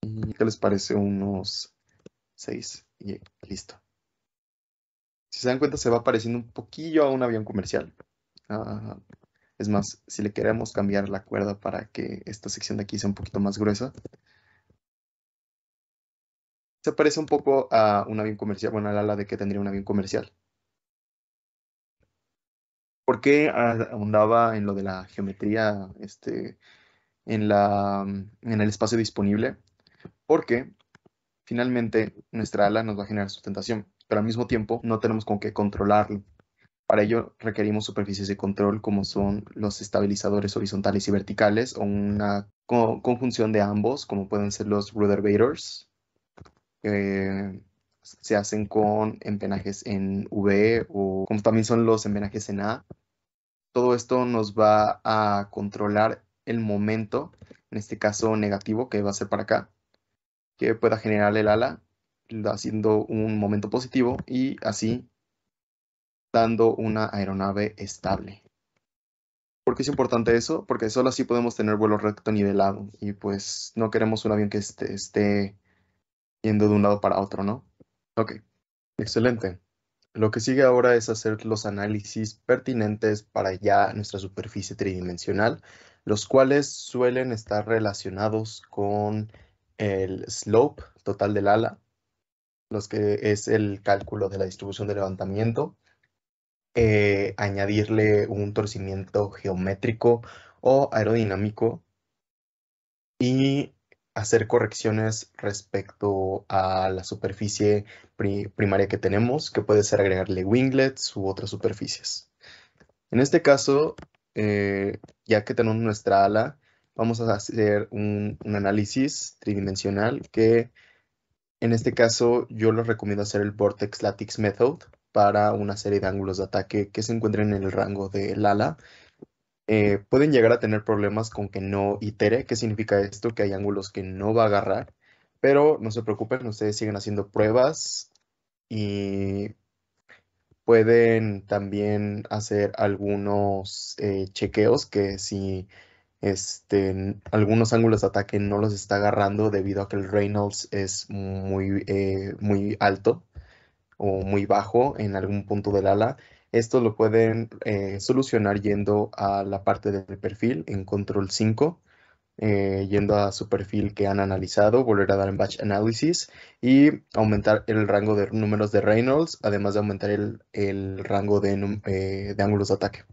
¿Qué les parece? Unos 6 y listo. Si se dan cuenta, se va pareciendo un poquillo a un avión comercial. Ajá. Ah, es más, si le queremos cambiar la cuerda para que esta sección de aquí sea un poquito más gruesa, se parece un poco a un avión comercial, bueno, al ala de que tendría un avión comercial. ¿Por qué ahondaba en lo de la geometría este, en, la, en el espacio disponible? Porque finalmente nuestra ala nos va a generar sustentación, pero al mismo tiempo no tenemos con qué controlarlo. Para ello requerimos superficies de control como son los estabilizadores horizontales y verticales o una conjunción de ambos, como pueden ser los baiters que se hacen con empenajes en V o como también son los empenajes en A. Todo esto nos va a controlar el momento, en este caso negativo, que va a ser para acá, que pueda generar el ala haciendo un momento positivo y así dando una aeronave estable. ¿Por qué es importante eso? Porque solo así podemos tener vuelo recto nivelado y pues no queremos un avión que esté, esté yendo de un lado para otro, ¿no? Ok, excelente. Lo que sigue ahora es hacer los análisis pertinentes para ya nuestra superficie tridimensional, los cuales suelen estar relacionados con el slope total del ala, los que es el cálculo de la distribución de levantamiento, eh, añadirle un torcimiento geométrico o aerodinámico y hacer correcciones respecto a la superficie primaria que tenemos, que puede ser agregarle winglets u otras superficies. En este caso, eh, ya que tenemos nuestra ala, vamos a hacer un, análisis tridimensional que en este caso yo les recomiendo hacer el Vortex Lattice Method, para una serie de ángulos de ataque que se encuentren en el rango del ala. Eh, pueden llegar a tener problemas con que no itere. ¿Qué significa esto? Que hay ángulos que no va a agarrar. Pero no se preocupen, ustedes siguen haciendo pruebas y pueden también hacer algunos eh, chequeos que si este, algunos ángulos de ataque no los está agarrando debido a que el Reynolds es muy, eh, muy alto o muy bajo en algún punto del ala. Esto lo pueden eh, solucionar yendo a la parte del perfil en control 5, eh, yendo a su perfil que han analizado, volver a dar en batch analysis y aumentar el rango de números de Reynolds, además de aumentar el, rango eh, de, ángulos de ataque.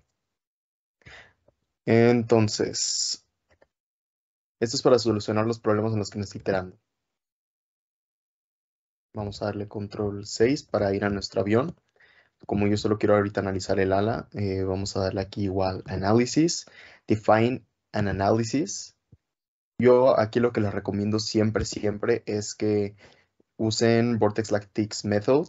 Entonces, esto es para solucionar los problemas en los que nos Vamos a darle control 6 para ir a nuestro avión. Como yo solo quiero ahorita analizar el ala, eh, vamos a darle aquí igual Analysis, Define an Analysis. Yo aquí lo que les recomiendo siempre, siempre es que usen Vortex Lactics Method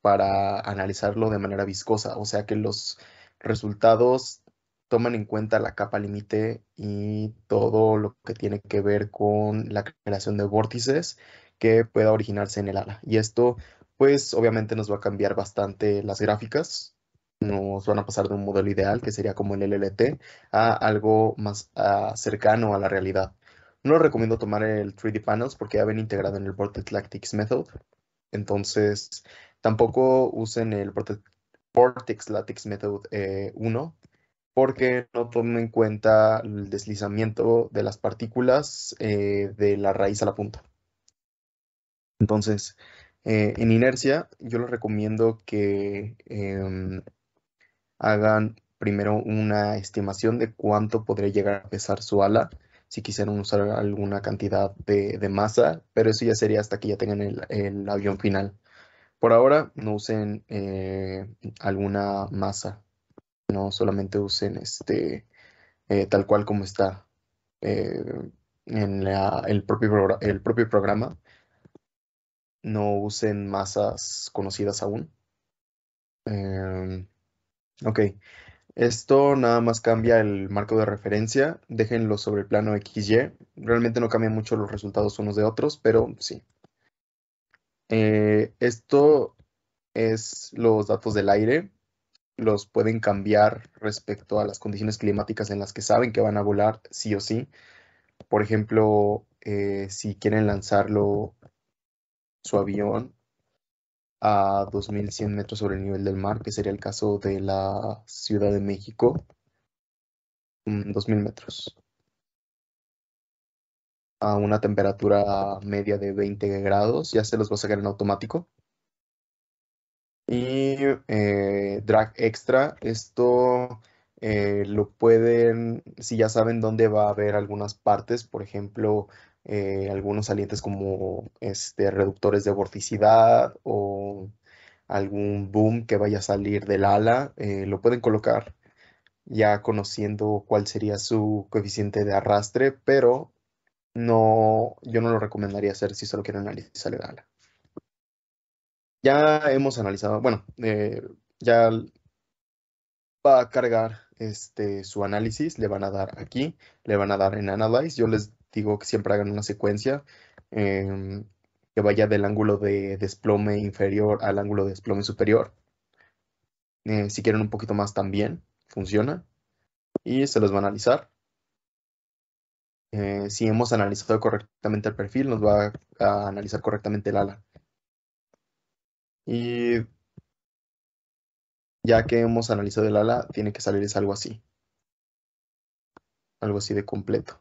para analizarlo de manera viscosa, o sea que los resultados toman en cuenta la capa límite y todo lo que tiene que ver con la creación de vórtices que pueda originarse en el ala. Y esto, pues obviamente nos va a cambiar bastante las gráficas. Nos van a pasar de un modelo ideal, que sería como el LLT, a algo más ah, cercano a la realidad. No recomiendo tomar el 3D Panels porque ya ven integrado en el Vortex Lactics Method. Entonces, tampoco usen el Vortex, lattice Lactics Method 1 eh, porque no toma en cuenta el deslizamiento de las partículas eh, de la raíz a la punta. Entonces, eh, en inercia, yo les recomiendo que em, hagan primero una estimación de cuánto podría llegar a pesar su ala, si quisieran usar alguna cantidad de, masa, pero eso ya sería hasta que ya tengan el, avión final. Por ahora, no usen eh, alguna masa, no solamente usen este eh, tal cual como está en el propio programa no usen masas conocidas aún. Em, ok, esto nada más cambia el marco de referencia, déjenlo sobre el plano XY, realmente no cambian mucho los resultados unos de otros, pero sí. Eh, esto es los datos del aire, los pueden cambiar respecto a las condiciones climáticas en las que saben que van a volar sí o sí. Por ejemplo, eh, si quieren lanzarlo su avión a 2.100 metros sobre el nivel del mar, que sería el caso de la Ciudad de México, 2.000 metros, a una temperatura media de 20 grados, ya se los va a sacar en automático. Y eh, drag extra, esto eh, lo pueden, si ya saben dónde va a haber algunas partes, por ejemplo, eh, algunos salientes como este, reductores de vorticidad o algún boom que vaya a salir del ala, eh, lo pueden colocar ya conociendo cuál sería su coeficiente de arrastre, pero no, yo no lo recomendaría hacer si solo quieren analizar el ala. Ya hemos analizado, bueno, eh, ya va a cargar este, su análisis, le van a dar aquí, le van a dar en Analyze. Yo les digo que siempre hagan una secuencia em, que vaya del ángulo de desplome inferior al ángulo de desplome superior. Eh, si quieren un poquito más también, funciona. Y se los va a analizar. Eh, si hemos analizado correctamente el perfil, nos va a, analizar correctamente el ala. Y ya que hemos analizado el ala, tiene que salir algo así. Algo así de completo.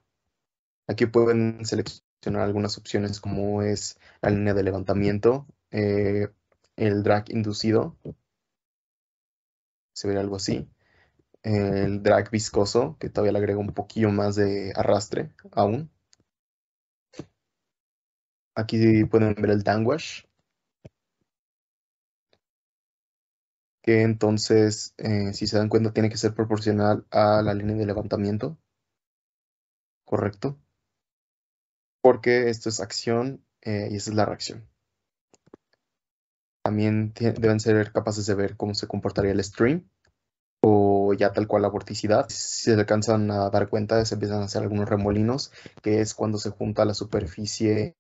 Aquí pueden seleccionar algunas opciones como es la línea de levantamiento, eh, el drag inducido, se ve algo así, el drag viscoso, que todavía le agrega un poquillo más de arrastre aún. Aquí pueden ver el tangwash, que entonces, eh, si se dan cuenta, tiene que ser proporcional a la línea de levantamiento. ¿Correcto? porque esto es acción eh, y esa es la reacción. También deben ser capaces de ver cómo se comportaría el stream o ya tal cual la vorticidad. Si se alcanzan a dar cuenta, se empiezan a hacer algunos remolinos, que es cuando se junta la superficie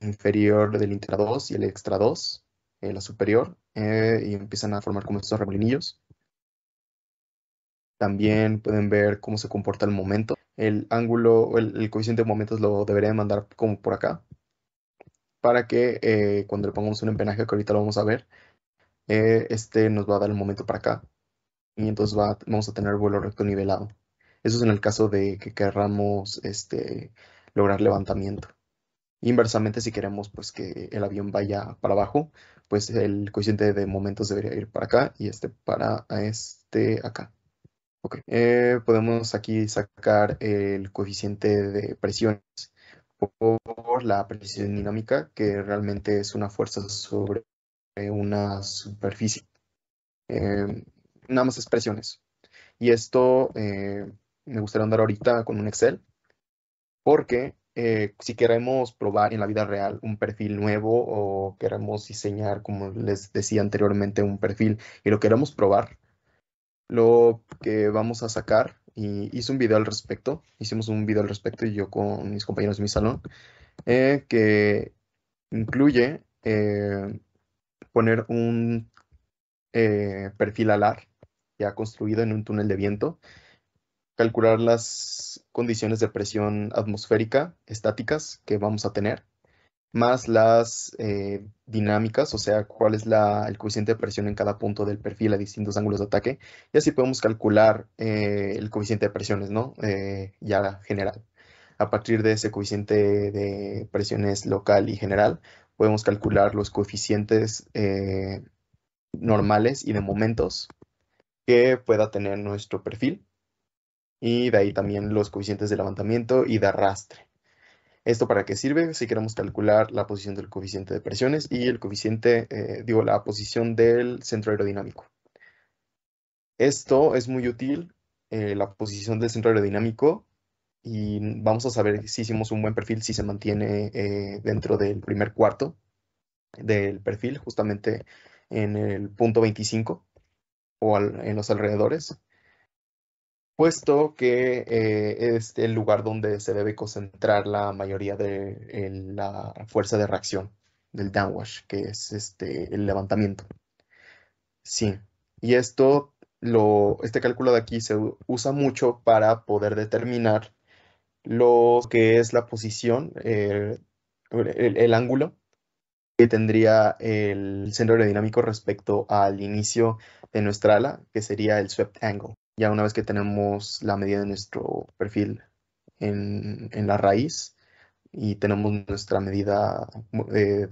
inferior del intra 2 y el extra 2, eh, la superior, eh, y empiezan a formar como estos remolinillos. También pueden ver cómo se comporta el momento el ángulo, el, el coeficiente de momentos lo debería mandar como por acá, para que eh, cuando le pongamos un empenaje, que ahorita lo vamos a ver, eh, este nos va a dar el momento para acá, y entonces va, vamos a tener vuelo recto nivelado. Eso es en el caso de que querramos este, lograr levantamiento. Inversamente, si queremos pues, que el avión vaya para abajo, pues el coeficiente de momentos debería ir para acá y este para este acá. Ok, eh, podemos aquí sacar el coeficiente de presiones por la presión dinámica, que realmente es una fuerza sobre una superficie. Eh, nada más es Y esto eh, me gustaría andar ahorita con un Excel, porque si queremos probar en la vida real un perfil nuevo o queremos diseñar, como les decía anteriormente, un perfil y lo queremos probar, lo que vamos a sacar. Y hice un video al respecto, hicimos un video al respecto y yo con mis compañeros de mi salón, eh, que incluye eh, poner un eh, perfil alar ya construido en un túnel de viento, calcular las condiciones de presión atmosférica estáticas que vamos a tener más las eh, dinámicas, o sea, cuál es el coeficiente de presión en cada punto del perfil a distintos ángulos de ataque, y así podemos calcular eh, el coeficiente de presiones, ¿no? Eh, ya general. A partir de ese coeficiente de presiones local y general, podemos calcular los coeficientes normales y de momentos que pueda tener nuestro perfil, y de ahí también los coeficientes de levantamiento y de arrastre. ¿Esto para qué sirve? Si queremos calcular la posición del coeficiente de presiones y el coeficiente, eh, digo, la posición del centro aerodinámico. Esto es muy útil, eh, la posición del centro aerodinámico, y vamos a saber si hicimos un buen perfil, si se mantiene eh, dentro del primer cuarto del perfil, justamente en el punto 25 o en los alrededores puesto que eh, es el lugar donde se debe concentrar la mayoría de la fuerza de reacción del downwash, que es este, el levantamiento. Sí, y esto, lo, este cálculo de aquí se usa mucho para poder determinar lo que es la posición, eh, el ángulo que tendría el centro aerodinámico respecto al inicio de nuestra ala, que sería el swept angle ya una vez que tenemos la medida de nuestro perfil en, la raíz y tenemos nuestra medida eh,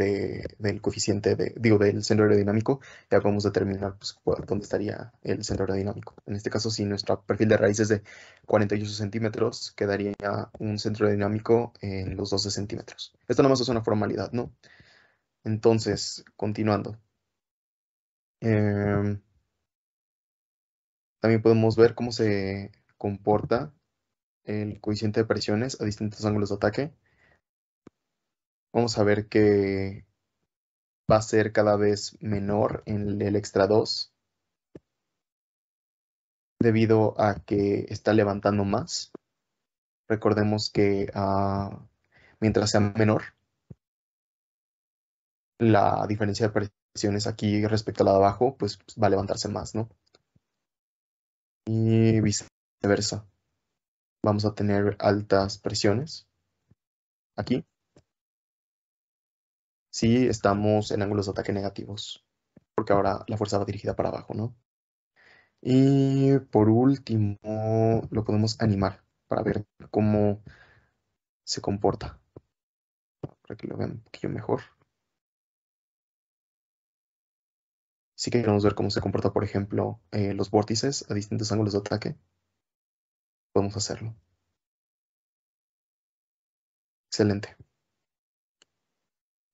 del coeficiente, digo, del centro aerodinámico, ya podemos determinar pues, dónde estaría el centro aerodinámico. En este caso, si nuestro perfil de raíz es de 48 centímetros, quedaría un centro aerodinámico en los 12 centímetros. Esto nada más es una formalidad, ¿no? Entonces, continuando. Eh, también podemos ver cómo se comporta el coeficiente de presiones a distintos ángulos de ataque. Vamos a ver que va a ser cada vez menor en el extra 2 debido a que está levantando más. Recordemos que ah, mientras sea menor, la diferencia de presiones aquí respecto a la de abajo, pues va a levantarse más, ¿no? y viceversa. Vamos a tener altas presiones aquí si estamos en ángulos de ataque negativos, porque ahora la fuerza va dirigida para abajo, ¿no? Y por último, lo podemos animar para ver cómo se comporta. Para que lo vean un poquillo mejor. si queremos ver cómo se comporta, por ejemplo, eh, los vórtices a distintos ángulos de ataque, podemos hacerlo. Excelente.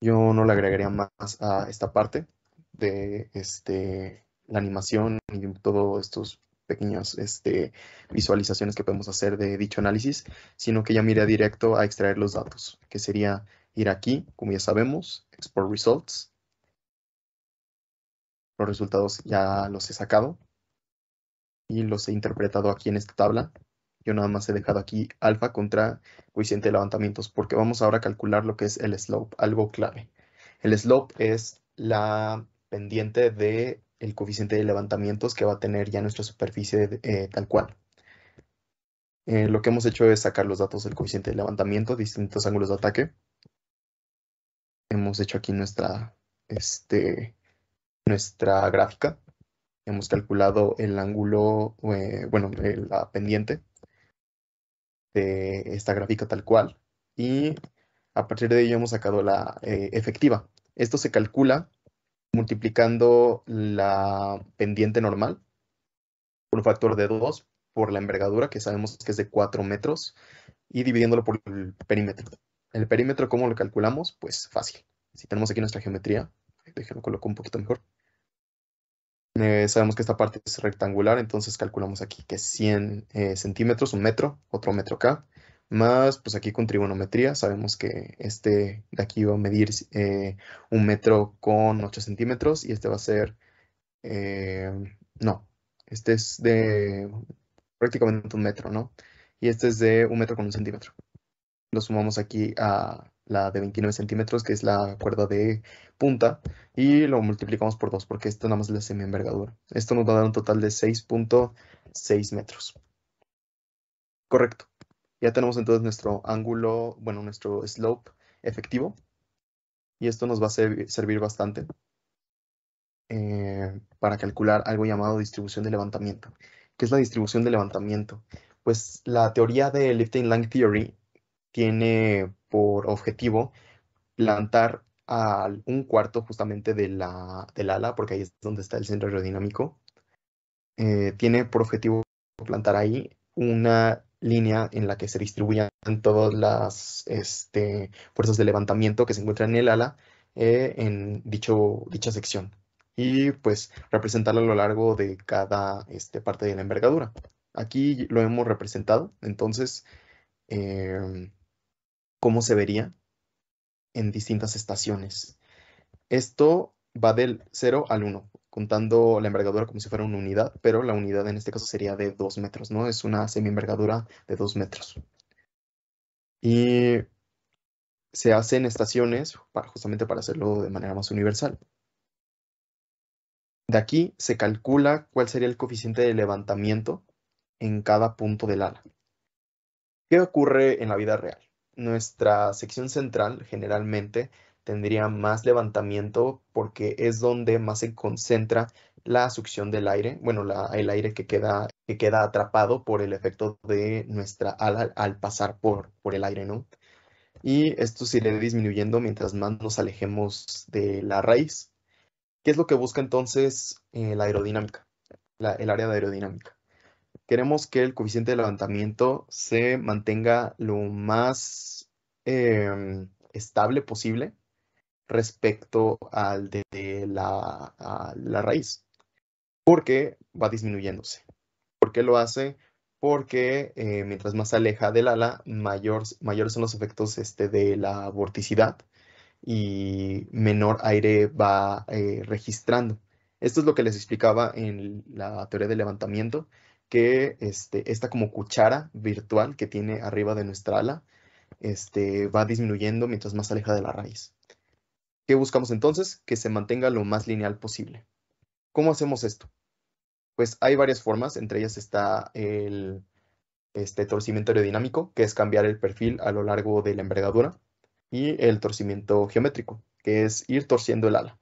Yo no le agregaría más a esta parte de este, la animación y todas estos pequeñas este, visualizaciones que podemos hacer de dicho análisis, sino que ya iría directo a extraer los datos, que sería ir aquí, como ya sabemos, Export Results, los resultados ya los he sacado y los he interpretado aquí en esta tabla. Yo nada más he dejado aquí alfa contra coeficiente de levantamientos porque vamos ahora a calcular lo que es el slope, algo clave. El slope es la pendiente del el coeficiente de levantamientos que va a tener ya nuestra superficie eh, tal cual. Eh, lo que hemos hecho es sacar los datos del coeficiente de levantamiento, distintos ángulos de ataque. Hemos hecho aquí nuestra este, nuestra gráfica. Hemos calculado el ángulo, eh, bueno, la pendiente de esta gráfica tal cual y a partir de ello hemos sacado la eh, efectiva. Esto se calcula multiplicando la pendiente normal por un factor de 2 por la envergadura, que sabemos que es de 4 metros, y dividiéndolo por el perímetro. ¿El perímetro cómo lo calculamos? Pues fácil. Si tenemos aquí nuestra geometría, Déjenme coloco un poquito mejor. Eh, sabemos que esta parte es rectangular, entonces calculamos aquí que 100 eh, centímetros, un metro, otro metro acá, más pues aquí con trigonometría, sabemos que este de aquí va a medir eh, un metro con 8 centímetros y este va a ser, no, este es de prácticamente un metro, ¿no? Y este es de un metro con un centímetro. Lo sumamos aquí a la de 29 centímetros, que es la cuerda de punta, y lo multiplicamos por 2, porque esto nada más es la envergadura Esto nos va a dar un total de 6.6 metros. Correcto. Ya tenemos entonces nuestro ángulo, bueno, nuestro slope efectivo, y esto nos va a servir bastante eh, para calcular algo llamado distribución de levantamiento. ¿Qué es la distribución de levantamiento? Pues la teoría de Lifting Lang Theory tiene por objetivo plantar a un cuarto justamente de la, del ala, porque ahí es donde está el centro aerodinámico. Eh, tiene por objetivo plantar ahí una línea en la que se distribuyan todas las este, fuerzas de levantamiento que se encuentran en el ala eh, en dicha sección y pues representarla a lo largo de cada este, parte de la envergadura. Aquí lo hemos representado, entonces em, cómo se vería en distintas estaciones. Esto va del 0 al 1, contando la envergadura como si fuera una unidad, pero la unidad en este caso sería de 2 metros, ¿no? Es una semi-envergadura de 2 metros. Y se hacen estaciones justamente para hacerlo de manera más universal. De aquí se calcula cuál sería el coeficiente de levantamiento en cada punto del ala. ¿Qué ocurre en la vida real? nuestra sección central generalmente tendría más levantamiento porque es donde más se concentra la succión del aire, bueno, el aire que queda, que queda atrapado por el efecto de nuestra ala al pasar por, por el aire, ¿no? Y esto se irá disminuyendo mientras más nos alejemos de la raíz. ¿Qué es lo que busca entonces eh, la aerodinámica, el área de aerodinámica? queremos que el coeficiente de levantamiento se mantenga lo más em, estable posible respecto al de, la, la raíz, porque va disminuyéndose. ¿Por qué lo hace? Porque eh, mientras más se aleja del ala, mayores son los efectos este, de la vorticidad y menor aire va eh, registrando. Esto es lo que les explicaba en la teoría del levantamiento, que este, esta como cuchara virtual que tiene arriba de nuestra ala este, va disminuyendo mientras más aleja de la raíz. ¿Qué buscamos entonces? Que se mantenga lo más lineal posible. ¿Cómo hacemos esto? Pues hay varias formas, entre ellas está el este, torcimiento aerodinámico, que es cambiar el perfil a lo largo de la envergadura, y el torcimiento geométrico, que es ir torciendo el ala.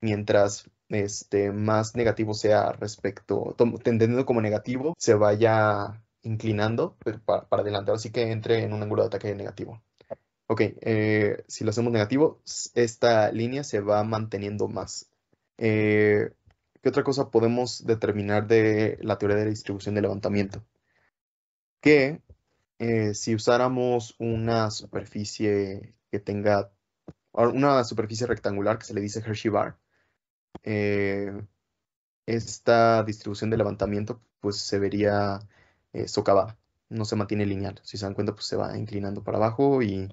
Mientras este, más negativo sea respecto, tendiendo como negativo, se vaya inclinando para, adelante, así que entre en un ángulo de ataque negativo. Ok, eh, si lo hacemos negativo, esta línea se va manteniendo más. Eh, ¿Qué otra cosa podemos determinar de la teoría de la distribución de levantamiento? Que eh, si usáramos una superficie que tenga, ah, una superficie rectangular que se le dice Hershey bar, eh, esta distribución de levantamiento pues se vería eh, socavada, no se mantiene lineal. Si se dan cuenta, pues se va inclinando para abajo y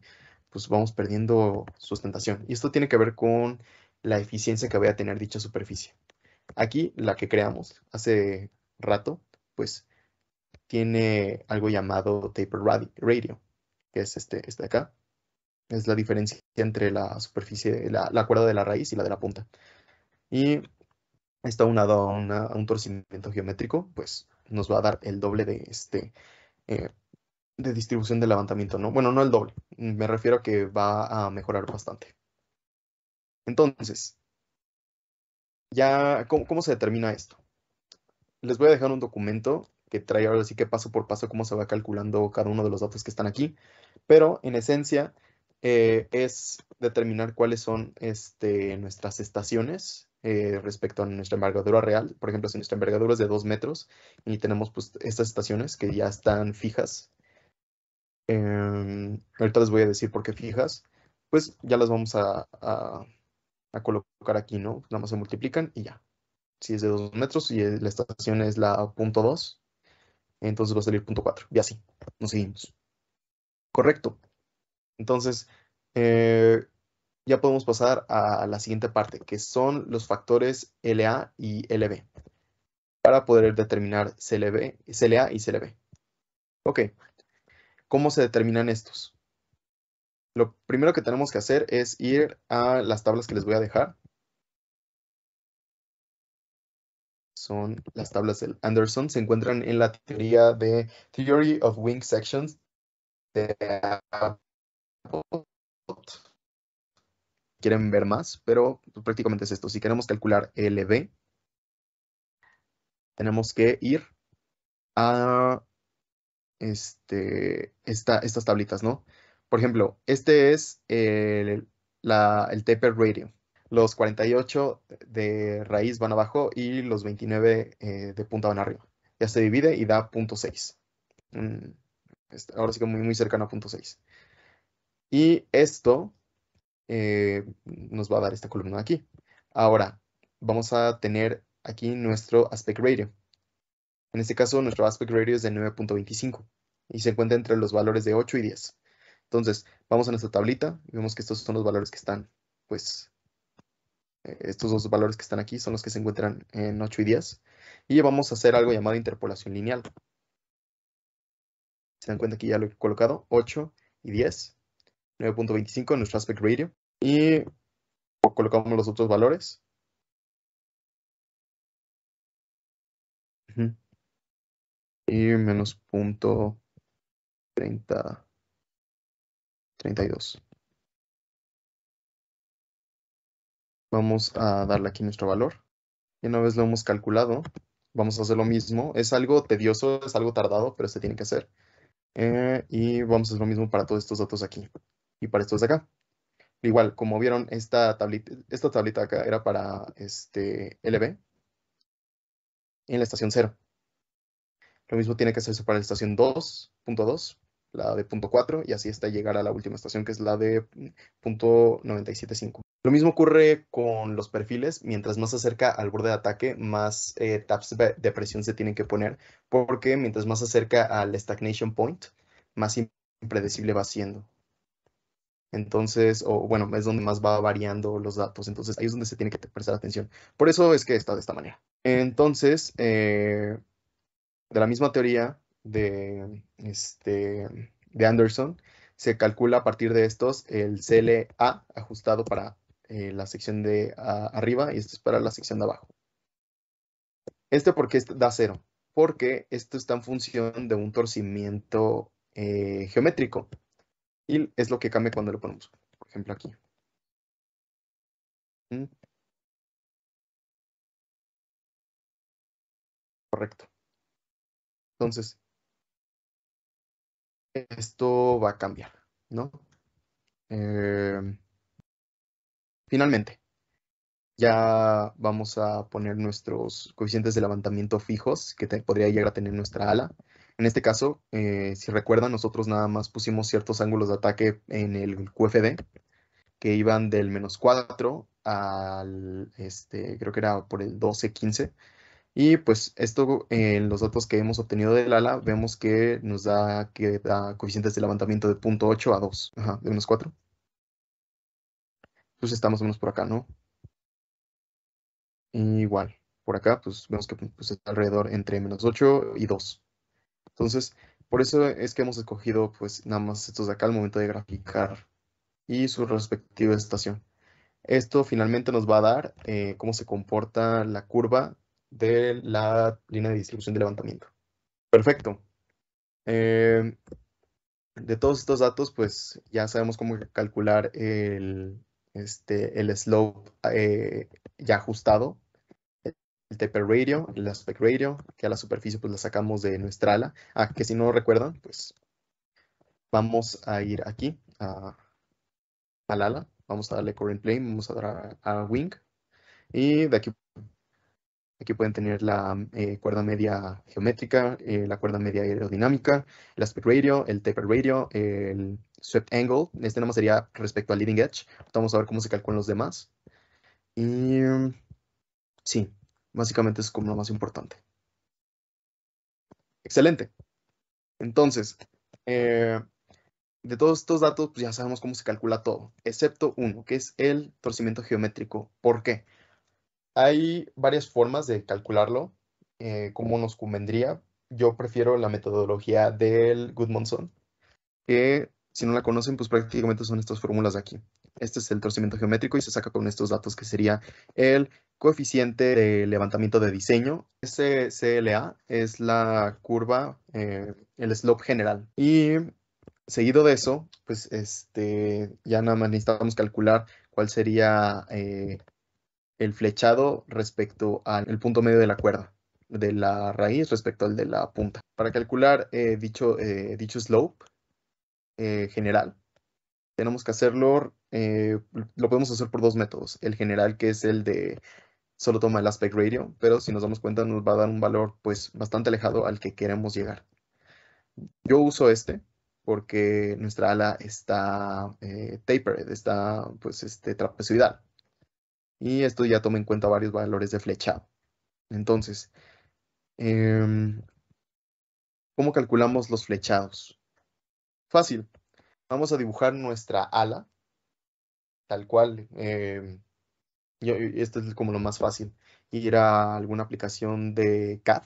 pues vamos perdiendo sustentación. Y esto tiene que ver con la eficiencia que vaya a tener dicha superficie. Aquí, la que creamos hace rato, pues tiene algo llamado taper radio, que es este, este, de acá. Es la diferencia entre la superficie, la cuerda de la raíz y la de la punta. Y está a, un torcimiento geométrico, pues nos va a dar el doble de, este, eh, de distribución de levantamiento. ¿no? Bueno, no el doble, me refiero a que va a mejorar bastante. Entonces, ya, ¿cómo, se determina esto? Les voy a dejar un documento que trae ahora sí que paso por paso cómo se va calculando cada uno de los datos que están aquí, pero en esencia eh, es determinar cuáles son este, nuestras estaciones eh, respecto a nuestra envergadura real. Por ejemplo, si nuestra envergadura es de 2 metros y tenemos pues, estas estaciones que ya están fijas, em, ahorita les voy a decir por qué fijas, pues ya las vamos a, colocar aquí, ¿no? nada más se multiplican y ya. Si es de 2 metros y la estación es la .2, entonces va a salir .4 y así. Nos seguimos. Correcto. Entonces, eh, ya podemos pasar a la siguiente parte, que son los factores LA y LB, para poder determinar CLB, CLA y CLB. Ok, ¿cómo se determinan estos? Lo primero que tenemos que hacer es ir a las tablas que les voy a dejar. Son las tablas del Anderson, se encuentran en la teoría de Theory of Wing Sections de quieren ver más, pero prácticamente es esto. Si queremos calcular LB, tenemos que ir a este, estas tablitas, ¿no? Por ejemplo, este es el, taper radio. Los 48 de raíz van abajo y los 29 eh, de punta van arriba. Ya se divide y da 0.6. Mm, ahora sí que muy, muy cercano a 0.6. Y esto eh, nos va a dar esta columna aquí. Ahora, vamos a tener aquí nuestro aspect ratio. En este caso, nuestro aspect ratio es de 9.25 y se encuentra entre los valores de 8 y 10. Entonces, vamos a nuestra tablita y vemos que estos son los valores que están, pues, eh, estos dos valores que están aquí son los que se encuentran en 8 y 10. Y vamos a hacer algo llamado interpolación lineal. Se dan cuenta que ya lo he colocado, 8 y 10. 9.25 en nuestro aspect ratio. Y colocamos los otros valores. Y menos punto 30, 32. Vamos a darle aquí nuestro valor. Y una vez lo hemos calculado, vamos a hacer lo mismo. Es algo tedioso, es algo tardado, pero se tiene que hacer. Eh, y vamos a hacer lo mismo para todos estos datos aquí y para estos de acá. Igual, como vieron, esta tablita, esta tablita acá era para este LB en la estación 0. Lo mismo tiene que hacerse para la estación 2.2, la de punto 4, y así hasta llegar a la última estación, que es la de punto 97.5. Lo mismo ocurre con los perfiles. Mientras más se acerca al borde de ataque, más eh, tabs de presión se tienen que poner, porque mientras más se acerca al stagnation point, más impredecible va siendo. Entonces, o bueno, es donde más va variando los datos. Entonces, ahí es donde se tiene que prestar atención. Por eso es que está de esta manera. Entonces, eh, de la misma teoría de, este, de Anderson, se calcula a partir de estos el CLA ajustado para eh, la sección de arriba y esto es para la sección de abajo. Este porque da cero, porque esto está en función de un torcimiento eh, geométrico. Y es lo que cambia cuando lo ponemos, por ejemplo, aquí. Mm. Correcto. Entonces, esto va a cambiar, ¿no? Eh, finalmente, ya vamos a poner nuestros coeficientes de levantamiento fijos que podría llegar a tener nuestra ala. En este caso, eh, si recuerdan, nosotros nada más pusimos ciertos ángulos de ataque en el QFD que iban del menos 4 al, este, creo que era por el 12, 15. Y pues esto, eh, en los datos que hemos obtenido del ALA, vemos que nos da, que da coeficientes de levantamiento de 0.8 a 2, Ajá, de menos 4. Entonces pues, estamos menos por acá, ¿no? igual, por acá, pues vemos que está pues, alrededor entre menos 8 y 2. Entonces, por eso es que hemos escogido pues nada más estos de acá al momento de graficar y su respectiva estación. Esto finalmente nos va a dar eh, cómo se comporta la curva de la línea de distribución de levantamiento. Perfecto. Eh, de todos estos datos, pues ya sabemos cómo calcular el, este, el slope eh, ya ajustado el taper radio, el aspect radio, que a la superficie pues la sacamos de nuestra ala. Ah, que si no recuerdan, pues vamos a ir aquí a, al ala, vamos a darle current plane, vamos a dar a, wing y de aquí, aquí pueden tener la eh, cuerda media geométrica, eh, la cuerda media aerodinámica, el aspect radio, el taper radio, el swept angle, este nomás sería respecto al leading edge, vamos a ver cómo se calculan los demás. Y sí, Básicamente es como lo más importante. Excelente. Entonces, eh, de todos estos datos, pues ya sabemos cómo se calcula todo, excepto uno, que es el torcimiento geométrico. ¿Por qué? Hay varias formas de calcularlo, eh, como nos convendría. Yo prefiero la metodología del Goodmanson, que si no la conocen, pues prácticamente son estas fórmulas de aquí. Este es el torcimiento geométrico y se saca con estos datos, que sería el coeficiente de levantamiento de diseño. SCLA es la curva, eh, el slope general. Y seguido de eso, pues este, ya nada más necesitamos calcular cuál sería eh, el flechado respecto al punto medio de la cuerda, de la raíz respecto al de la punta. Para calcular eh, dicho, dicho slope general, tenemos que hacerlo, lo podemos hacer por dos métodos. El general, que es el de solo toma el aspect ratio, pero si nos damos cuenta nos va a dar un valor pues bastante alejado al que queremos llegar. Yo uso este porque nuestra ala está eh, tapered, está pues este, trapezoidal. Y esto ya toma en cuenta varios valores de flechado. Entonces, em, ¿cómo calculamos los flechados? Fácil. Vamos a dibujar nuestra ala, tal cual, em, esto es como lo más fácil, ir a alguna aplicación de CAD,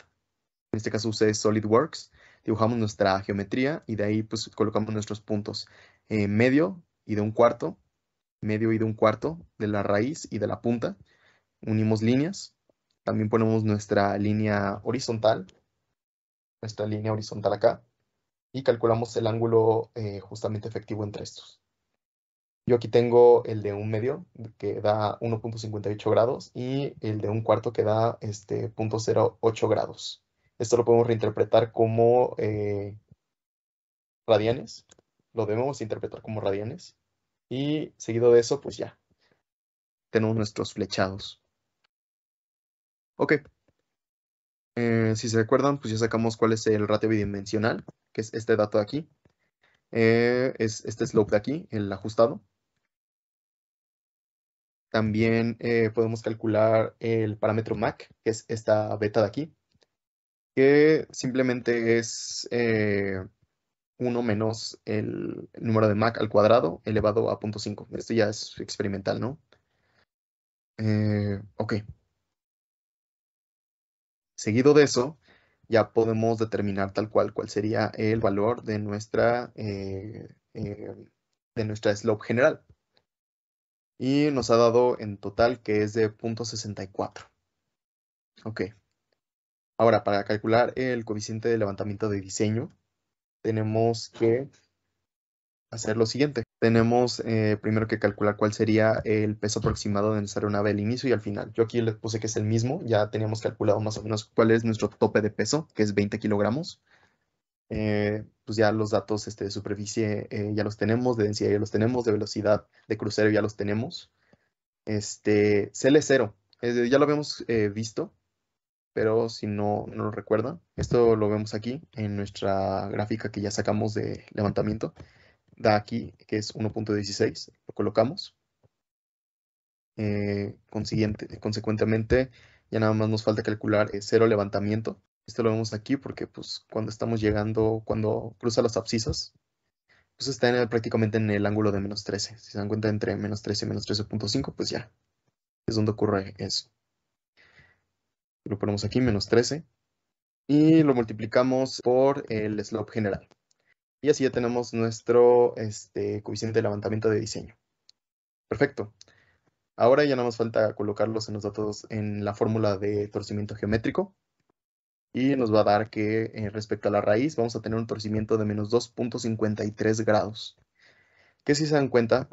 en este caso usé SolidWorks, dibujamos nuestra geometría y de ahí pues colocamos nuestros puntos eh, medio y de un cuarto, medio y de un cuarto de la raíz y de la punta, unimos líneas, también ponemos nuestra línea horizontal, nuestra línea horizontal acá, y calculamos el ángulo eh, justamente efectivo entre estos. Yo aquí tengo el de un medio que da 1.58 grados y el de un cuarto que da este, 0.08 grados. Esto lo podemos reinterpretar como eh, radianes. Lo debemos interpretar como radianes. Y seguido de eso, pues ya. Tenemos nuestros flechados. Ok. Eh, si se recuerdan, pues ya sacamos cuál es el ratio bidimensional, que es este dato de aquí. Eh, es este slope de aquí, el ajustado. También eh, podemos calcular el parámetro MAC, que es esta beta de aquí, que simplemente es 1 eh, menos el número de MAC al cuadrado elevado a 0.5. Esto ya es experimental, ¿no? Eh, ok. Seguido de eso, ya podemos determinar tal cual cuál sería el valor de nuestra, de nuestra slope general y nos ha dado en total que es de 0.64. Ok. Ahora, para calcular el coeficiente de levantamiento de diseño, tenemos que hacer lo siguiente. Tenemos eh, primero que calcular cuál sería el peso aproximado de nuestra aeronave al inicio y al final. Yo aquí le puse que es el mismo, ya teníamos calculado más o menos cuál es nuestro tope de peso, que es 20 kilogramos. Eh, pues ya los datos este, de superficie eh, ya los tenemos, de densidad ya los tenemos, de velocidad de crucero ya los tenemos. Este, CL0, ya lo habíamos eh, visto, pero si no, no lo recuerdan, esto lo vemos aquí en nuestra gráfica que ya sacamos de levantamiento. Da aquí, que es 1.16, lo colocamos. consiguiente, consecuentemente, ya nada más nos falta calcular cero levantamiento, esto lo vemos aquí porque pues cuando estamos llegando, cuando cruza las abscisas, pues está en prácticamente en el ángulo de menos 13. Si se dan cuenta, entre menos 13 y menos 13.5, pues ya, es donde ocurre eso. Lo ponemos aquí, menos 13, y lo multiplicamos por el slope general. Y así ya tenemos nuestro este, coeficiente de levantamiento de diseño. Perfecto. Ahora ya nada más falta colocarlos en los datos en la fórmula de torcimiento geométrico y nos va a dar que eh, respecto a la raíz vamos a tener un torcimiento de menos 2.53 grados. Que si se dan cuenta,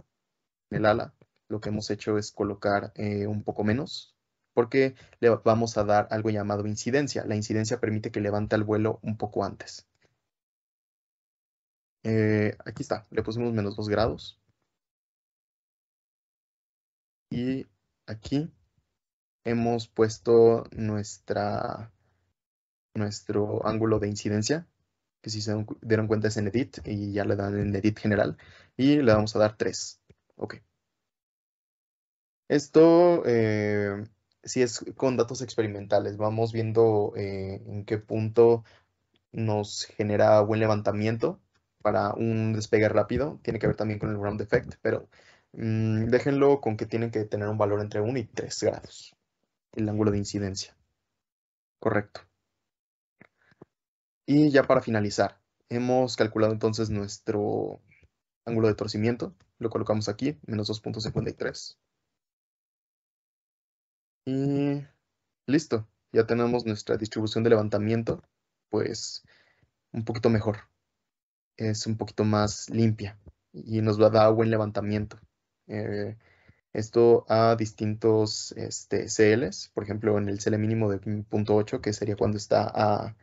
en el ala lo que hemos hecho es colocar eh, un poco menos porque le vamos a dar algo llamado incidencia. La incidencia permite que levante el vuelo un poco antes. Eh, aquí está, le pusimos menos 2 grados. Y aquí hemos puesto nuestra nuestro ángulo de incidencia, que si se dieron cuenta es en edit y ya le dan en edit general y le vamos a dar 3. Ok. Esto eh, si es con datos experimentales. Vamos viendo eh, en qué punto nos genera buen levantamiento para un despegue rápido. Tiene que ver también con el round effect, pero mm, déjenlo con que tienen que tener un valor entre 1 y 3 grados. El ángulo de incidencia. Correcto. Y ya para finalizar, hemos calculado entonces nuestro ángulo de torcimiento. Lo colocamos aquí, menos 2.53. Y listo, ya tenemos nuestra distribución de levantamiento, pues un poquito mejor. Es un poquito más limpia y nos va a dar buen levantamiento. Eh, esto a distintos este, CLs, por ejemplo, en el CL mínimo de 0.8, que sería cuando está a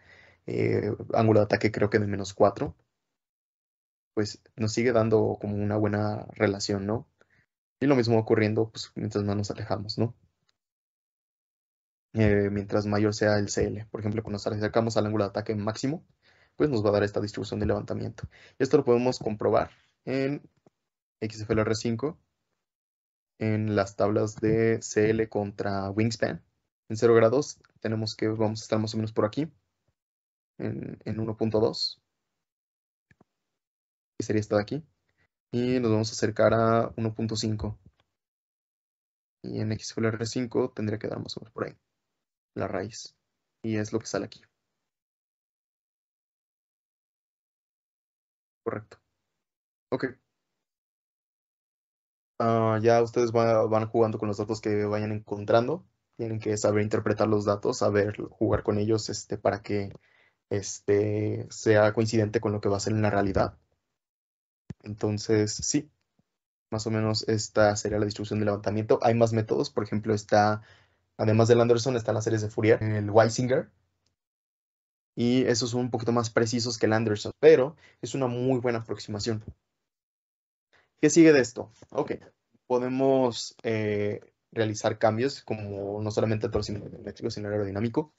eh, ángulo de ataque creo que de menos 4, pues nos sigue dando como una buena relación, ¿no? Y lo mismo ocurriendo pues, mientras más nos alejamos, ¿no? Eh, mientras mayor sea el CL. Por ejemplo, cuando nos acercamos al ángulo de ataque máximo, pues nos va a dar esta distribución de levantamiento. esto lo podemos comprobar en XFLR5, en las tablas de CL contra Wingspan. En 0 grados tenemos que vamos a estar más o menos por aquí en, 1.2, y sería esta de aquí, y nos vamos a acercar a 1.5. Y en x 5 tendría que dar más o menos por ahí, la raíz, y es lo que sale aquí. Correcto. Ok. Ah, ya ustedes van jugando con los datos que vayan encontrando. Tienen que saber interpretar los datos, saber jugar con ellos este, para que este, sea coincidente con lo que va a ser en la realidad. Entonces, sí, más o menos esta sería la distribución del levantamiento. Hay más métodos, por ejemplo, está, además del Anderson, está las series de Fourier, el Weisinger, y esos son un poquito más precisos que el Anderson, pero es una muy buena aproximación. ¿Qué sigue de esto? Ok, podemos eh, realizar cambios como no solamente eléctrico sino aerodinámico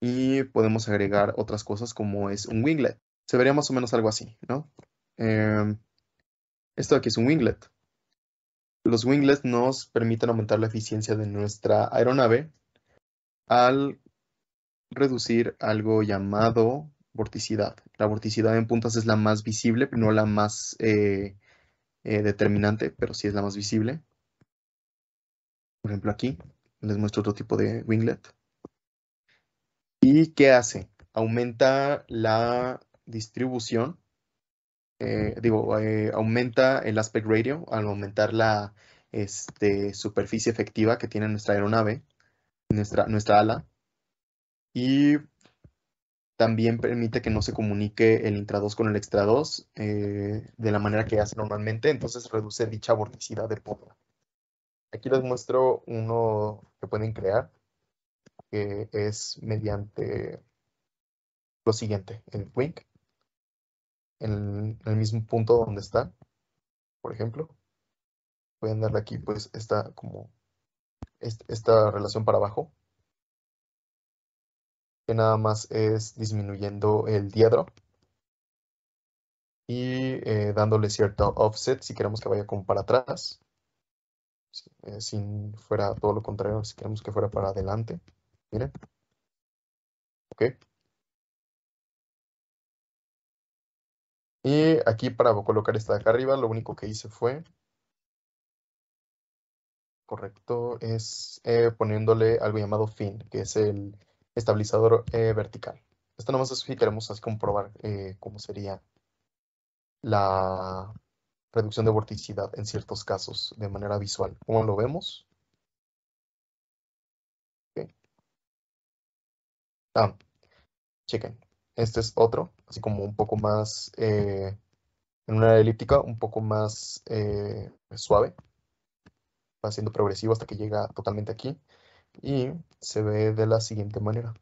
y podemos agregar otras cosas como es un winglet. Se vería más o menos algo así, ¿no? Em, esto aquí es un winglet. Los winglets nos permiten aumentar la eficiencia de nuestra aeronave al reducir algo llamado vorticidad. La vorticidad en puntas es la más visible, pero no la más eh, eh, determinante, pero sí es la más visible. Por ejemplo, aquí les muestro otro tipo de winglet. ¿Y qué hace? Aumenta la distribución, eh, digo, eh, aumenta el aspect ratio al aumentar la este, superficie efectiva que tiene nuestra aeronave, nuestra, nuestra ala, y también permite que no se comunique el intra con el extra eh, de la manera que hace normalmente, entonces reduce dicha vorticidad de popa. Aquí les muestro uno que pueden crear que es mediante lo siguiente, el wink, en el mismo punto donde está, por ejemplo. Pueden darle aquí, pues, esta, como, esta relación para abajo. Que nada más es disminuyendo el diadro, Y eh, dándole cierto offset si queremos que vaya como para atrás. Eh, si, fuera todo lo contrario, si queremos que fuera para adelante. Mira. Ok. Y aquí para colocar esta de acá arriba, lo único que hice fue, correcto, es eh, poniéndole algo llamado fin, que es el estabilizador eh, vertical. Esto nomás es si queremos comprobar eh, cómo sería la reducción de vorticidad en ciertos casos de manera visual. ¿Cómo lo vemos? Ah, chequen. Este es otro, así como un poco más, eh, en una elíptica, un poco más eh, suave. Va siendo progresivo hasta que llega totalmente aquí. Y se ve de la siguiente manera.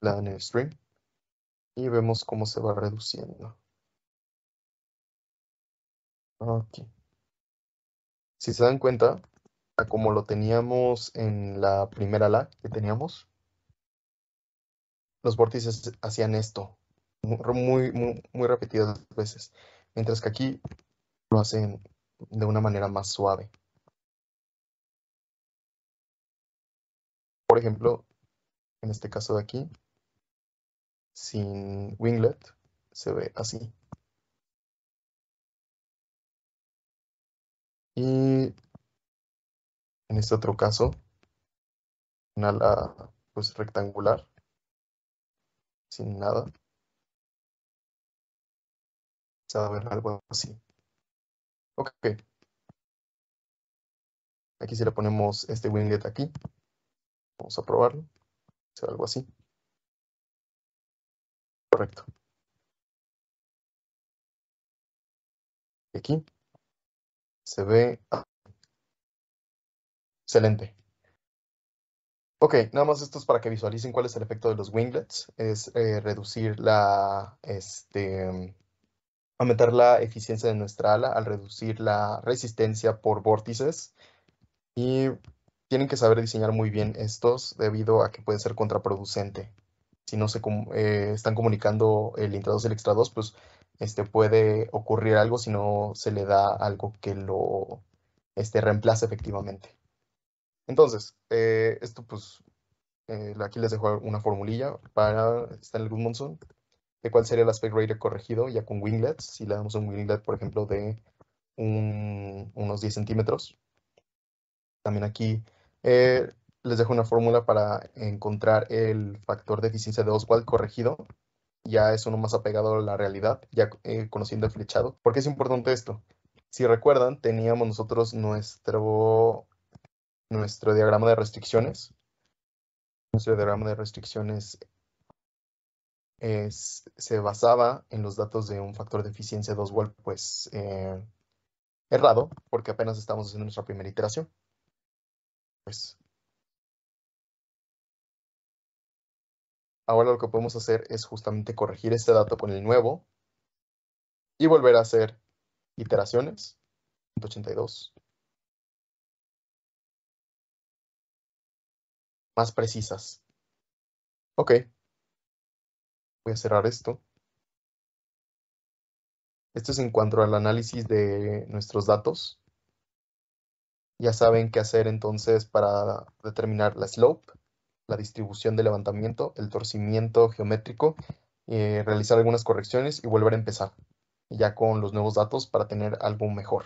La stream. Y vemos cómo se va reduciendo. Aquí. Si se dan cuenta, como lo teníamos en la primera ala que teníamos, los vórtices hacían esto muy, muy, muy repetidas veces, mientras que aquí lo hacen de una manera más suave. Por ejemplo, en este caso de aquí, sin winglet, se ve así. Y en este otro caso, una ala pues rectangular, sin nada. Se va a ver algo así. Ok. Aquí si le ponemos este winglet aquí, vamos a probarlo. Se algo así. Correcto. Aquí. Se ve excelente. Ok, nada más esto es para que visualicen cuál es el efecto de los winglets. Es eh, reducir la, este, aumentar la eficiencia de nuestra ala al reducir la resistencia por vórtices. Y tienen que saber diseñar muy bien estos debido a que puede ser contraproducente. Si no se eh, están comunicando el intrados y el extra pues este, puede ocurrir algo si no se le da algo que lo este, reemplace efectivamente. Entonces, eh, esto pues, eh, aquí les dejo una formulilla para Stanley este, Goodmanson, de cuál sería el aspect ratio corregido ya con winglets, si le damos un winglet, por ejemplo, de unos 10 centímetros. También aquí eh, les dejo una fórmula para encontrar el factor de eficiencia de Oswald corregido ya es uno más apegado a la realidad, ya eh, conociendo el flechado. ¿Por qué es importante esto? Si recuerdan, teníamos nosotros nuestro, nuestro diagrama de restricciones. Nuestro diagrama de restricciones se basaba en los datos de un factor de eficiencia 2 volt pues eh, errado, porque apenas estamos haciendo nuestra primera iteración. Pues Ahora lo que podemos hacer es justamente corregir este dato con el nuevo y volver a hacer iteraciones. 182. Más precisas. Ok. Voy a cerrar esto. Esto es en cuanto al análisis de nuestros datos. Ya saben qué hacer entonces para determinar la slope la distribución de levantamiento, el torcimiento geométrico, eh, realizar algunas correcciones y volver a empezar ya con los nuevos datos para tener algo mejor.